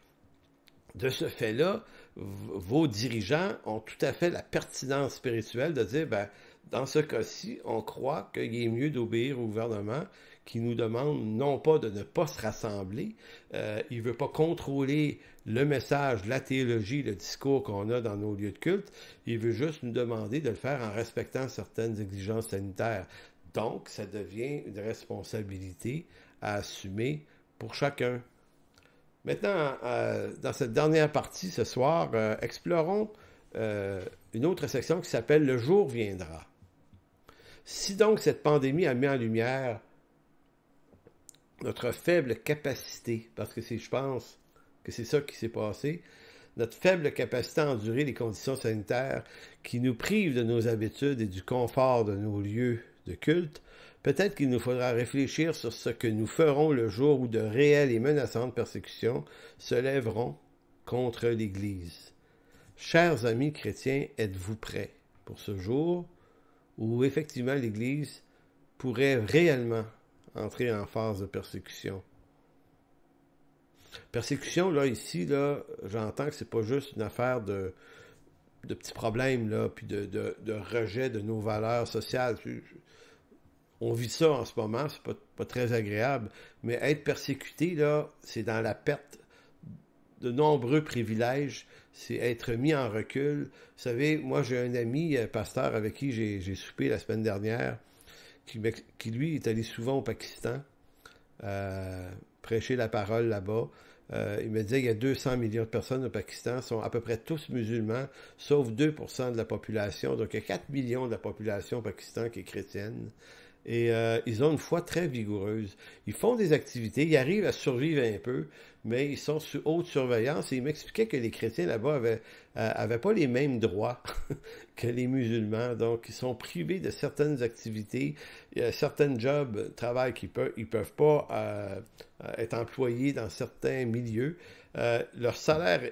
A: de ce fait-là, vos dirigeants ont tout à fait la pertinence spirituelle de dire ben, dans ce cas-ci, on croit qu'il est mieux d'obéir au gouvernement qui nous demande non pas de ne pas se rassembler, euh, il ne veut pas contrôler le message, la théologie, le discours qu'on a dans nos lieux de culte, il veut juste nous demander de le faire en respectant certaines exigences sanitaires. Donc, ça devient une responsabilité à assumer pour chacun. Maintenant, euh, dans cette dernière partie ce soir, euh, explorons euh, une autre section qui s'appelle Le jour viendra. Si donc cette pandémie a mis en lumière notre faible capacité, parce que c'est, je pense que c'est ça qui s'est passé, notre faible capacité à endurer les conditions sanitaires qui nous privent de nos habitudes et du confort de nos lieux de culte, peut-être qu'il nous faudra réfléchir sur ce que nous ferons le jour où de réelles et menaçantes persécutions se lèveront contre l'Église. Chers amis chrétiens, êtes-vous prêts pour ce jour où effectivement l'Église pourrait réellement entrer en phase de persécution? Persécution, là, ici, là, j'entends que ce n'est pas juste une affaire de, de petits problèmes, là, puis de, de, rejet de nos valeurs sociales on vit ça en ce moment, c'est pas, pas très agréable, mais être persécuté, là, c'est dans la perte de nombreux privilèges, c'est être mis en recul. Vous savez, moi, j'ai un ami euh, pasteur avec qui j'ai soupé la semaine dernière, qui, lui est allé souvent au Pakistan euh, prêcher la parole là-bas. Euh, il me disait qu'il y a 200 millions de personnes au Pakistan, sont à peu près tous musulmans, sauf 2% de la population. Donc, il y a 4 millions de la population au Pakistan qui est chrétienne et euh, ils ont une foi très vigoureuse. Ils font des activités, ils arrivent à survivre un peu, mais ils sont sous haute surveillance. Et ils m'expliquaient que les chrétiens là-bas n'avaient euh, pas les mêmes droits que les musulmans, donc ils sont privés de certaines activités, euh, certains jobs, travail qu'ils peuvent, ils peuvent pas euh, être employés dans certains milieux. leur salaire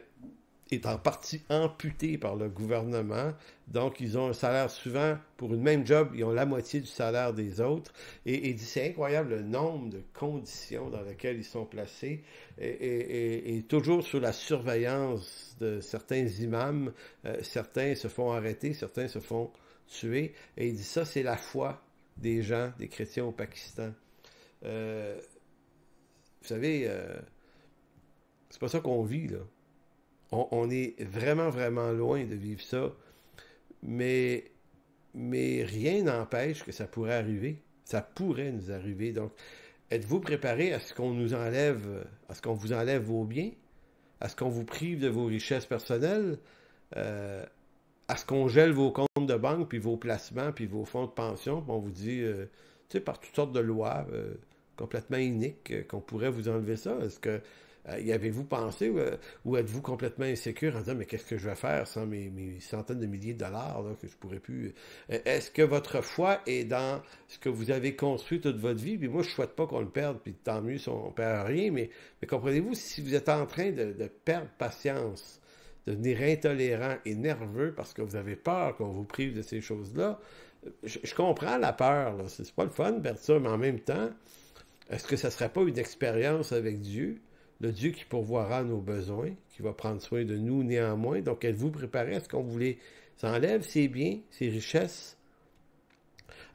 A: est en partie amputé par le gouvernement donc, ils ont un salaire souvent, pour une même job, ils ont la moitié du salaire des autres. Et, il dit, c'est incroyable le nombre de conditions dans lesquelles ils sont placés. Et, toujours sous la surveillance de certains imams, euh, certains se font arrêter, certains se font tuer. Et il dit ça, c'est la foi des gens, des chrétiens au Pakistan. Euh, vous savez, euh, c'est pas ça qu'on vit, là. on, est vraiment, vraiment loin de vivre ça mais, mais rien n'empêche que ça pourrait arriver. Ça pourrait nous arriver. Donc, êtes-vous préparé à ce qu'on nous enlève, à ce qu'on vous enlève vos biens, à ce qu'on vous prive de vos richesses personnelles, euh, à ce qu'on gèle vos comptes de banque, puis vos placements, puis vos fonds de pension, puis on vous dit, euh, tu sais, par toutes sortes de lois euh, complètement iniques, qu'on pourrait vous enlever ça. Est-ce que euh, y avez-vous pensé euh, ou, êtes-vous complètement insécure en disant mais qu'est-ce que je vais faire sans mes, centaines de milliers de dollars que je pourrais plus euh, Est-ce que votre foi est dans ce que vous avez construit toute votre vie Puis moi je souhaite pas qu'on le perde, puis tant mieux si on perd rien, mais, comprenez-vous si vous êtes en train de, perdre patience de devenir intolérant et nerveux parce que vous avez peur qu'on vous prive de ces choses-là. Je, comprends la peur, c'est pas le fun de perdre ça, mais en même temps, est-ce que ça serait pas une expérience avec Dieu le Dieu qui pourvoira nos besoins, qui va prendre soin de nous néanmoins. Donc, êtes-vous préparé à ce qu'on voulait enlève ses biens, ses richesses?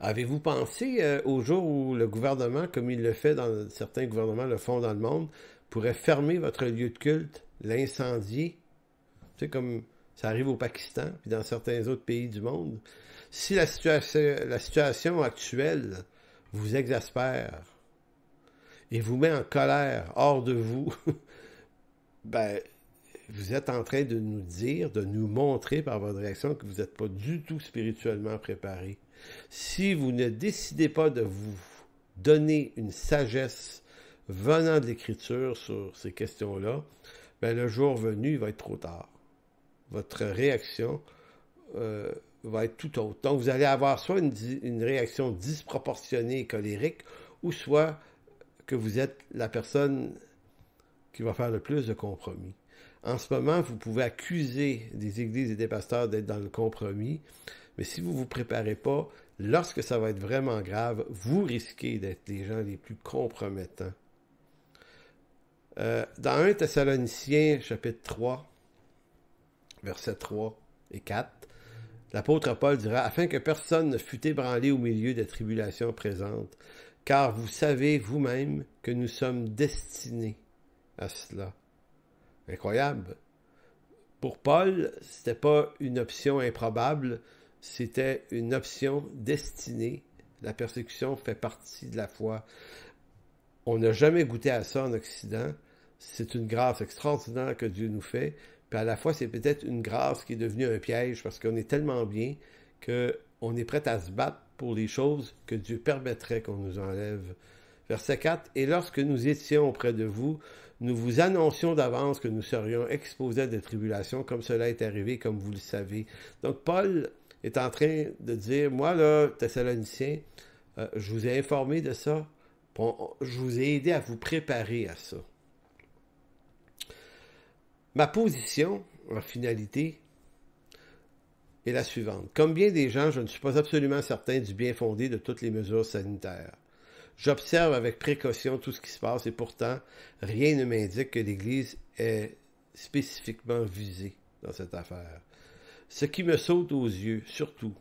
A: Avez-vous pensé euh, au jour où le gouvernement, comme il le fait dans certains gouvernements le font dans le monde, pourrait fermer votre lieu de culte, l'incendier? Tu sais, comme ça arrive au Pakistan, puis dans certains autres pays du monde. Si la situation actuelle vous exaspère, et vous met en colère hors de vous, ben, vous êtes en train de nous dire, de nous montrer par votre réaction que vous n'êtes pas du tout spirituellement préparé. Si vous ne décidez pas de vous donner une sagesse venant de l'Écriture sur ces questions-là, ben, le jour venu, il va être trop tard. Votre réaction euh, va être tout autre. Donc, vous allez avoir soit une, une réaction disproportionnée et colérique, ou soit que vous êtes la personne qui va faire le plus de compromis. En ce moment, vous pouvez accuser des églises et des pasteurs d'être dans le compromis, mais si vous ne vous préparez pas, lorsque ça va être vraiment grave, vous risquez d'être les gens les plus compromettants. Euh, dans 1 Thessaloniciens, chapitre 3, versets 3 et 4, l'apôtre Paul dira, afin que personne ne fût ébranlé au milieu des tribulations présentes, car vous savez vous-même que nous sommes destinés à cela. Incroyable. Pour Paul, ce n'était pas une option improbable, c'était une option destinée. La persécution fait partie de la foi. On n'a jamais goûté à ça en Occident. C'est une grâce extraordinaire que Dieu nous fait. Puis à la fois, c'est peut-être une grâce qui est devenue un piège parce qu'on est tellement bien qu'on est prêt à se battre pour les choses que Dieu permettrait qu'on nous enlève. Verset 4, Et lorsque nous étions auprès de vous, nous vous annoncions d'avance que nous serions exposés à des tribulations, comme cela est arrivé, comme vous le savez. Donc Paul est en train de dire, moi là, Thessaloniciens, euh, je vous ai informé de ça, je vous ai aidé à vous préparer à ça. Ma position, en finalité, et la suivante. Comme bien des gens, je ne suis pas absolument certain du bien fondé de toutes les mesures sanitaires. J'observe avec précaution tout ce qui se passe et pourtant, rien ne m'indique que l'Église est spécifiquement visée dans cette affaire. Ce qui me saute aux yeux, surtout,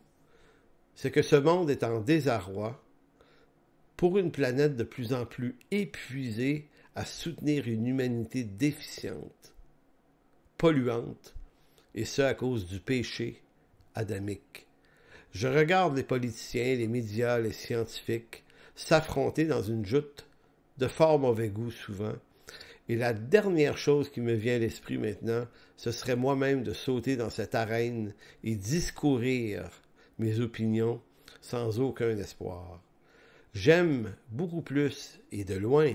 A: c'est que ce monde est en désarroi pour une planète de plus en plus épuisée à soutenir une humanité déficiente, polluante, et ce à cause du péché adamique. Je regarde les politiciens, les médias, les scientifiques s'affronter dans une joute de fort mauvais goût souvent, et la dernière chose qui me vient à l'esprit maintenant, ce serait moi-même de sauter dans cette arène et discourir mes opinions sans aucun espoir. J'aime beaucoup plus, et de loin,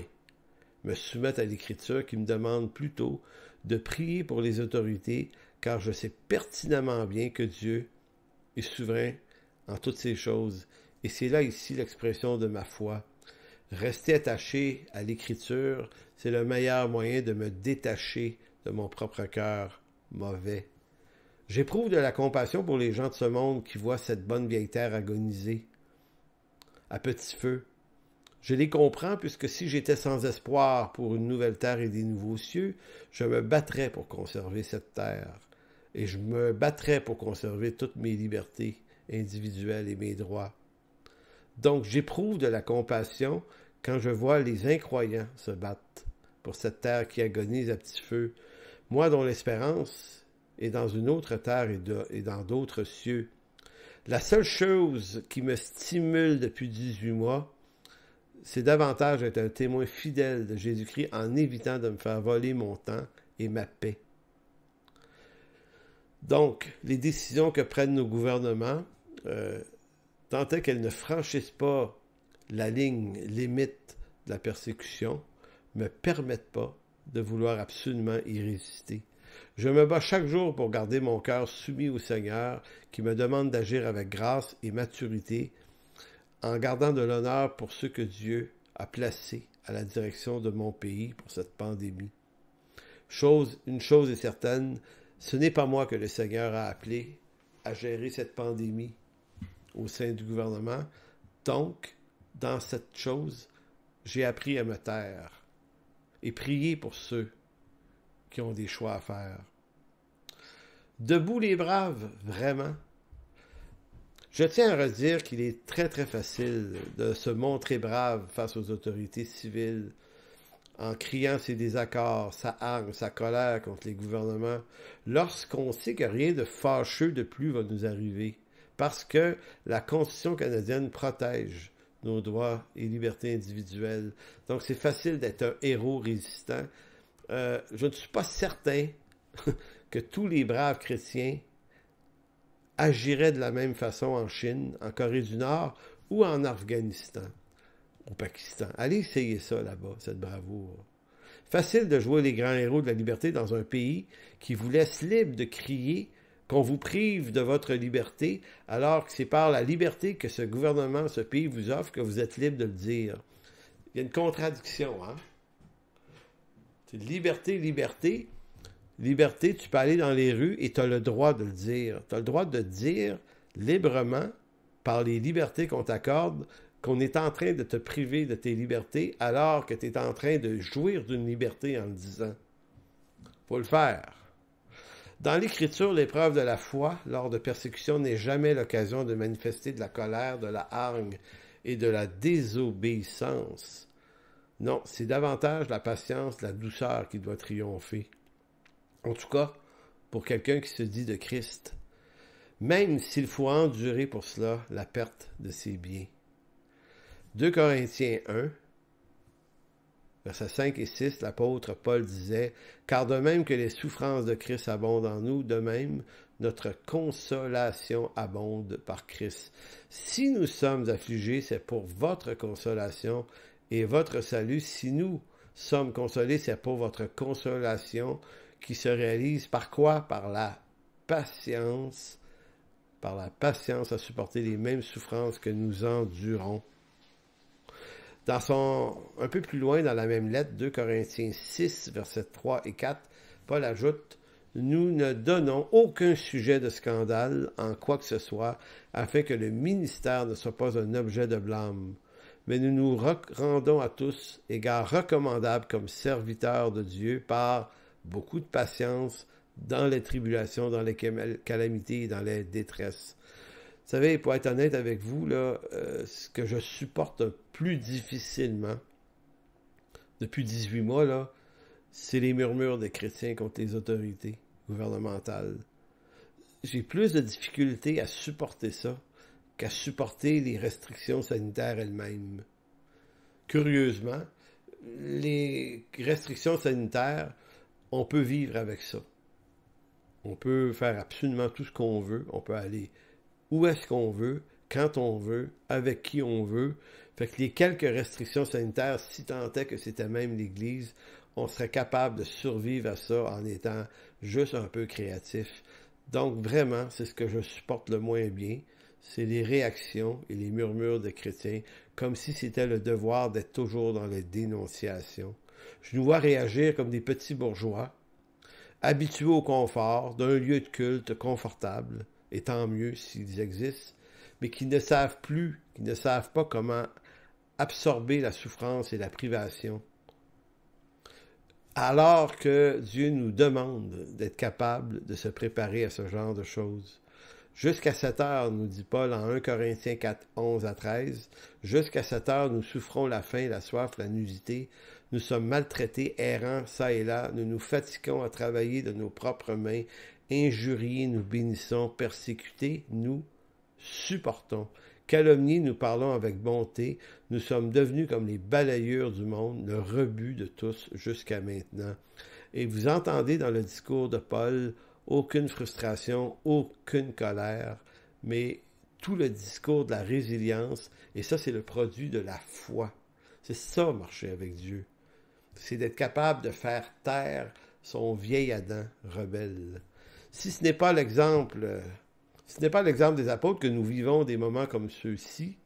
A: me soumettre à l'écriture qui me demande plutôt de prier pour les autorités, car je sais pertinemment bien que Dieu et souverain en toutes ces choses. Et c'est là ici l'expression de ma foi. Rester attaché à l'écriture, c'est le meilleur moyen de me détacher de mon propre cœur mauvais. J'éprouve de la compassion pour les gens de ce monde qui voient cette bonne vieille terre agoniser à petit feu. Je les comprends puisque si j'étais sans espoir pour une nouvelle terre et des nouveaux cieux, je me battrais pour conserver cette terre et je me battrai pour conserver toutes mes libertés individuelles et mes droits. Donc j'éprouve de la compassion quand je vois les incroyants se battre pour cette terre qui agonise à petit feu, moi dont l'espérance est dans une autre terre et, et dans d'autres cieux. La seule chose qui me stimule depuis 18 mois, c'est davantage être un témoin fidèle de Jésus-Christ en évitant de me faire voler mon temps et ma paix. Donc, les décisions que prennent nos gouvernements, euh, tant est qu'elles ne franchissent pas la ligne limite de la persécution, me permettent pas de vouloir absolument y résister. Je me bats chaque jour pour garder mon cœur soumis au Seigneur qui me demande d'agir avec grâce et maturité en gardant de l'honneur pour ce que Dieu a placé à la direction de mon pays pour cette pandémie. une chose est certaine, ce n'est pas moi que le Seigneur a appelé à gérer cette pandémie au sein du gouvernement. Donc, dans cette chose, j'ai appris à me taire et prier pour ceux qui ont des choix à faire. Debout les braves, vraiment. Je tiens à redire qu'il est très très facile de se montrer brave face aux autorités civiles en criant ses désaccords, sa hargne, sa colère contre les gouvernements, lorsqu'on sait que rien de fâcheux de plus va nous arriver, parce que la Constitution canadienne protège nos droits et libertés individuelles. Donc c'est facile d'être un héros résistant. Euh, je ne suis pas certain que tous les braves chrétiens agiraient de la même façon en Chine, en Corée du Nord ou en Afghanistan au Pakistan. Allez essayer ça là-bas, cette bravoure. Facile de jouer les grands héros de la liberté dans un pays qui vous laisse libre de crier qu'on vous prive de votre liberté, alors que c'est par la liberté que ce gouvernement, ce pays vous offre que vous êtes libre de le dire. Il y a une contradiction, hein? C'est liberté, liberté. Liberté, tu peux aller dans les rues et tu as le droit de le dire. Tu as le droit de dire librement, par les libertés qu'on t'accorde, qu'on est en train de te priver de tes libertés alors que tu es en train de jouir d'une liberté en le disant. Faut le faire. Dans l'Écriture, l'épreuve de la foi lors de persécution n'est jamais l'occasion de manifester de la colère, de la hargne et de la désobéissance. Non, c'est davantage la patience, la douceur qui doit triompher. En tout cas, pour quelqu'un qui se dit de Christ, même s'il faut endurer pour cela la perte de ses biens. 2 Corinthiens 1, versets 5 et 6, l'apôtre Paul disait, Car de même que les souffrances de Christ abondent en nous, de même notre consolation abonde par Christ. Si nous sommes affligés, c'est pour votre consolation et votre salut. Si nous sommes consolés, c'est pour votre consolation qui se réalise par quoi Par la patience, par la patience à supporter les mêmes souffrances que nous endurons. Dans un peu plus loin dans la même lettre, 2 Corinthiens 6, versets 3 et 4, Paul ajoute Nous ne donnons aucun sujet de scandale en quoi que ce soit, afin que le ministère ne soit pas un objet de blâme. Mais nous nous rendons à tous égards recommandables comme serviteurs de Dieu par beaucoup de patience dans les tribulations, dans les calamités et dans les détresses vous savez, pour être honnête avec vous, là, euh, ce que je supporte plus difficilement depuis 18 mois, là, c'est les murmures des chrétiens contre les autorités gouvernementales. J'ai plus de difficultés à supporter ça qu'à supporter les restrictions sanitaires elles-mêmes. Curieusement, les restrictions sanitaires, on peut vivre avec ça. On peut faire absolument tout ce qu'on veut. On peut aller où est-ce qu'on veut, quand on veut, avec qui on veut. Fait que les quelques restrictions sanitaires, si tant est que c'était même l'Église, on serait capable de survivre à ça en étant juste un peu créatif. Donc vraiment, c'est ce que je supporte le moins bien, c'est les réactions et les murmures des chrétiens, comme si c'était le devoir d'être toujours dans les dénonciations. Je nous vois réagir comme des petits bourgeois, habitués au confort d'un lieu de culte confortable, et tant mieux s'ils existent, mais qui ne savent plus, qui ne savent pas comment absorber la souffrance et la privation, alors que Dieu nous demande d'être capable de se préparer à ce genre de choses. Jusqu'à cette heure, nous dit Paul en 1 Corinthiens 4, 11 à 13, jusqu'à cette heure, nous souffrons la faim, la soif, la nudité. Nous sommes maltraités, errants, ça et là. Nous nous fatiguons à travailler de nos propres mains. Injuriés, nous bénissons. Persécutés, nous supportons. calomnies nous parlons avec bonté. Nous sommes devenus comme les balayeurs du monde, le rebut de tous jusqu'à maintenant. Et vous entendez dans le discours de Paul aucune frustration, aucune colère, mais tout le discours de la résilience, et ça c'est le produit de la foi. C'est ça marcher avec Dieu. C'est d'être capable de faire taire son vieil Adam rebelle si ce n'est pas l'exemple, euh, ce n'est pas l'exemple des apôtres que nous vivons des moments comme ceux-ci,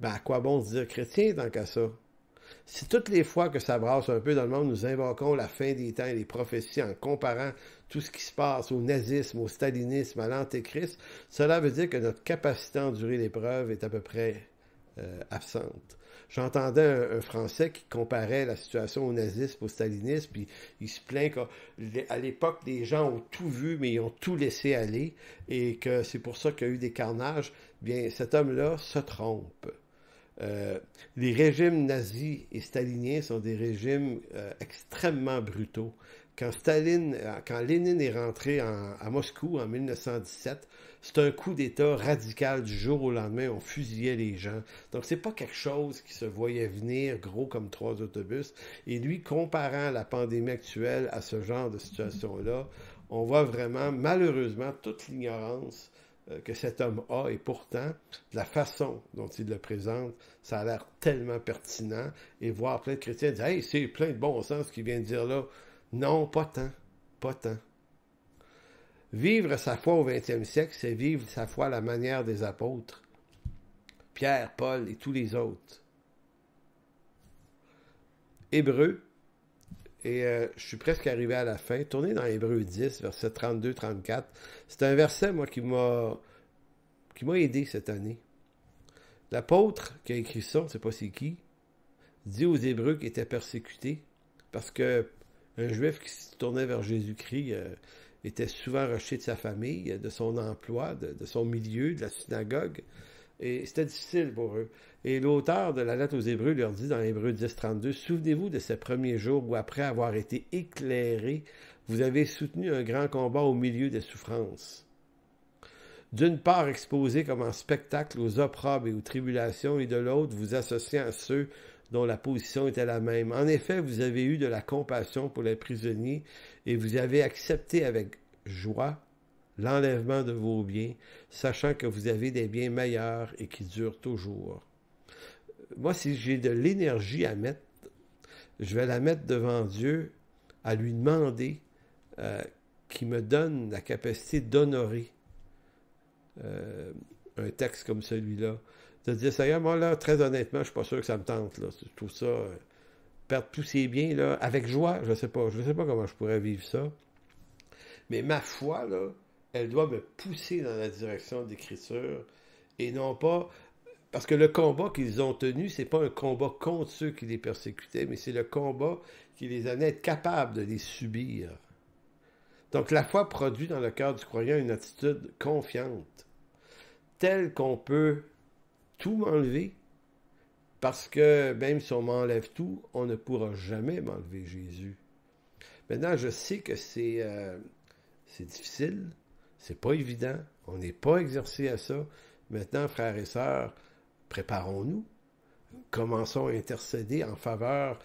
A: ben à quoi bon se dire chrétien tant qu'à ça? Si toutes les fois que ça brasse un peu dans le monde, nous invoquons la fin des temps et les prophéties en comparant tout ce qui se passe au nazisme, au stalinisme, à l'antéchrist, cela veut dire que notre capacité à endurer l'épreuve est à peu près euh, absente. J'entendais un, Français qui comparait la situation au nazisme, au stalinisme, puis il se plaint qu'à l'époque, les gens ont tout vu, mais ils ont tout laissé aller, et que c'est pour ça qu'il y a eu des carnages. Bien, cet homme-là se trompe. Euh, les régimes nazis et staliniens sont des régimes euh, extrêmement brutaux. Quand Staline, euh, quand Lénine est rentré à Moscou en 1917, c'est un coup d'État radical du jour au lendemain. On fusillait les gens. Donc, c'est pas quelque chose qui se voyait venir gros comme trois autobus. Et lui, comparant la pandémie actuelle à ce genre de situation-là, on voit vraiment, malheureusement, toute l'ignorance euh, que cet homme a et pourtant, la façon dont il le présente, ça a l'air tellement pertinent et voir plein de chrétiens dire Hey, c'est plein de bon sens ce qu'il vient de dire là. Non, pas tant, pas tant. Vivre sa foi au 20e siècle, c'est vivre sa foi à la manière des apôtres, Pierre, Paul et tous les autres. Hébreu, et euh, je suis presque arrivé à la fin, tournez dans Hébreu 10, verset 32-34. C'est un verset, moi, qui m'a qui m'a aidé cette année. L'apôtre qui a écrit ça, je ne sais pas c'est qui, dit aux Hébreux qui étaient persécutés parce que un juif qui se tournait vers Jésus-Christ, euh, était souvent rejeté de sa famille, de son emploi, de, son milieu, de la synagogue. Et c'était difficile pour eux. Et l'auteur de la lettre aux Hébreux leur dit dans Hébreux 10.32 Souvenez-vous de ces premiers jours où, après avoir été éclairés, vous avez soutenu un grand combat au milieu des souffrances. D'une part exposé comme en spectacle aux opprobes et aux tribulations, et de l'autre vous associant à ceux dont la position était la même. En effet, vous avez eu de la compassion pour les prisonniers et vous avez accepté avec joie l'enlèvement de vos biens, sachant que vous avez des biens meilleurs et qui durent toujours. Moi, si j'ai de l'énergie à mettre, je vais la mettre devant Dieu à lui demander euh, qu'il me donne la capacité d'honorer euh, un texte comme celui-là. De dire, Seigneur, moi là, très honnêtement, je ne suis pas sûr que ça me tente. Là. tout ça, euh, pousser tous ses biens, là, avec joie, je ne sais pas. Je sais pas comment je pourrais vivre ça. Mais ma foi, là, elle doit me pousser dans la direction d'écriture et non pas. Parce que le combat qu'ils ont tenu, c'est pas un combat contre ceux qui les persécutaient, mais c'est le combat qui les a à être capables de les subir. Donc la foi produit dans le cœur du croyant une attitude confiante, telle qu'on peut tout m'enlever, parce que même si on m'enlève tout, on ne pourra jamais m'enlever Jésus. Maintenant, je sais que euh, c'est difficile, c'est pas évident, on n'est pas exercé à ça. Maintenant, frères et sœurs, préparons-nous. Commençons à intercéder en faveur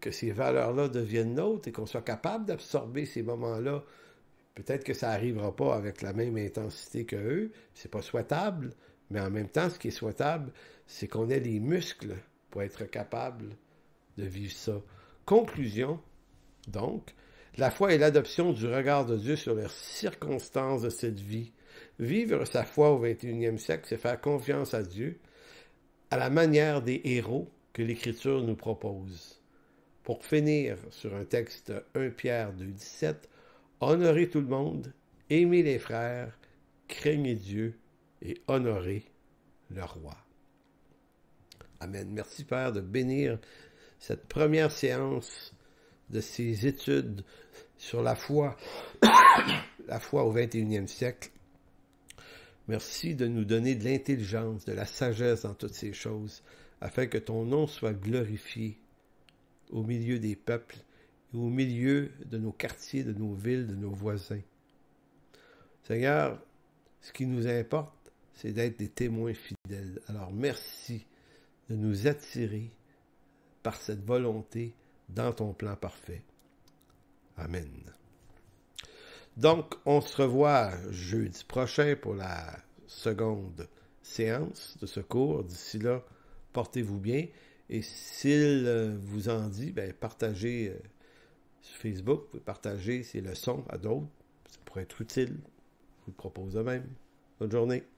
A: que ces valeurs-là deviennent nôtres et qu'on soit capable d'absorber ces moments-là. Peut-être que ça n'arrivera pas avec la même intensité qu'eux, eux, c'est pas souhaitable, mais en même temps, ce qui est souhaitable, c'est qu'on ait les muscles pour être capable de vivre ça. Conclusion, donc, la foi est l'adoption du regard de Dieu sur les circonstances de cette vie. Vivre sa foi au 21e siècle, c'est faire confiance à Dieu, à la manière des héros que l'Écriture nous propose. Pour finir sur un texte 1 Pierre 2, 17, honorez tout le monde, aimez les frères, craignez Dieu, et honorer le roi. Amen. Merci Père de bénir cette première séance de ces études sur la foi, la foi au 21e siècle. Merci de nous donner de l'intelligence, de la sagesse dans toutes ces choses, afin que ton nom soit glorifié au milieu des peuples et au milieu de nos quartiers, de nos villes, de nos voisins. Seigneur, ce qui nous importe, c'est d'être des témoins fidèles. Alors merci de nous attirer par cette volonté dans ton plan parfait. Amen. Donc, on se revoit jeudi prochain pour la seconde séance de ce cours. D'ici là, portez-vous bien. Et s'il euh, vous en dit, ben, partagez euh, sur Facebook, partagez ces leçons à d'autres. Ça pourrait être utile. Je vous le propose de même. Bonne journée.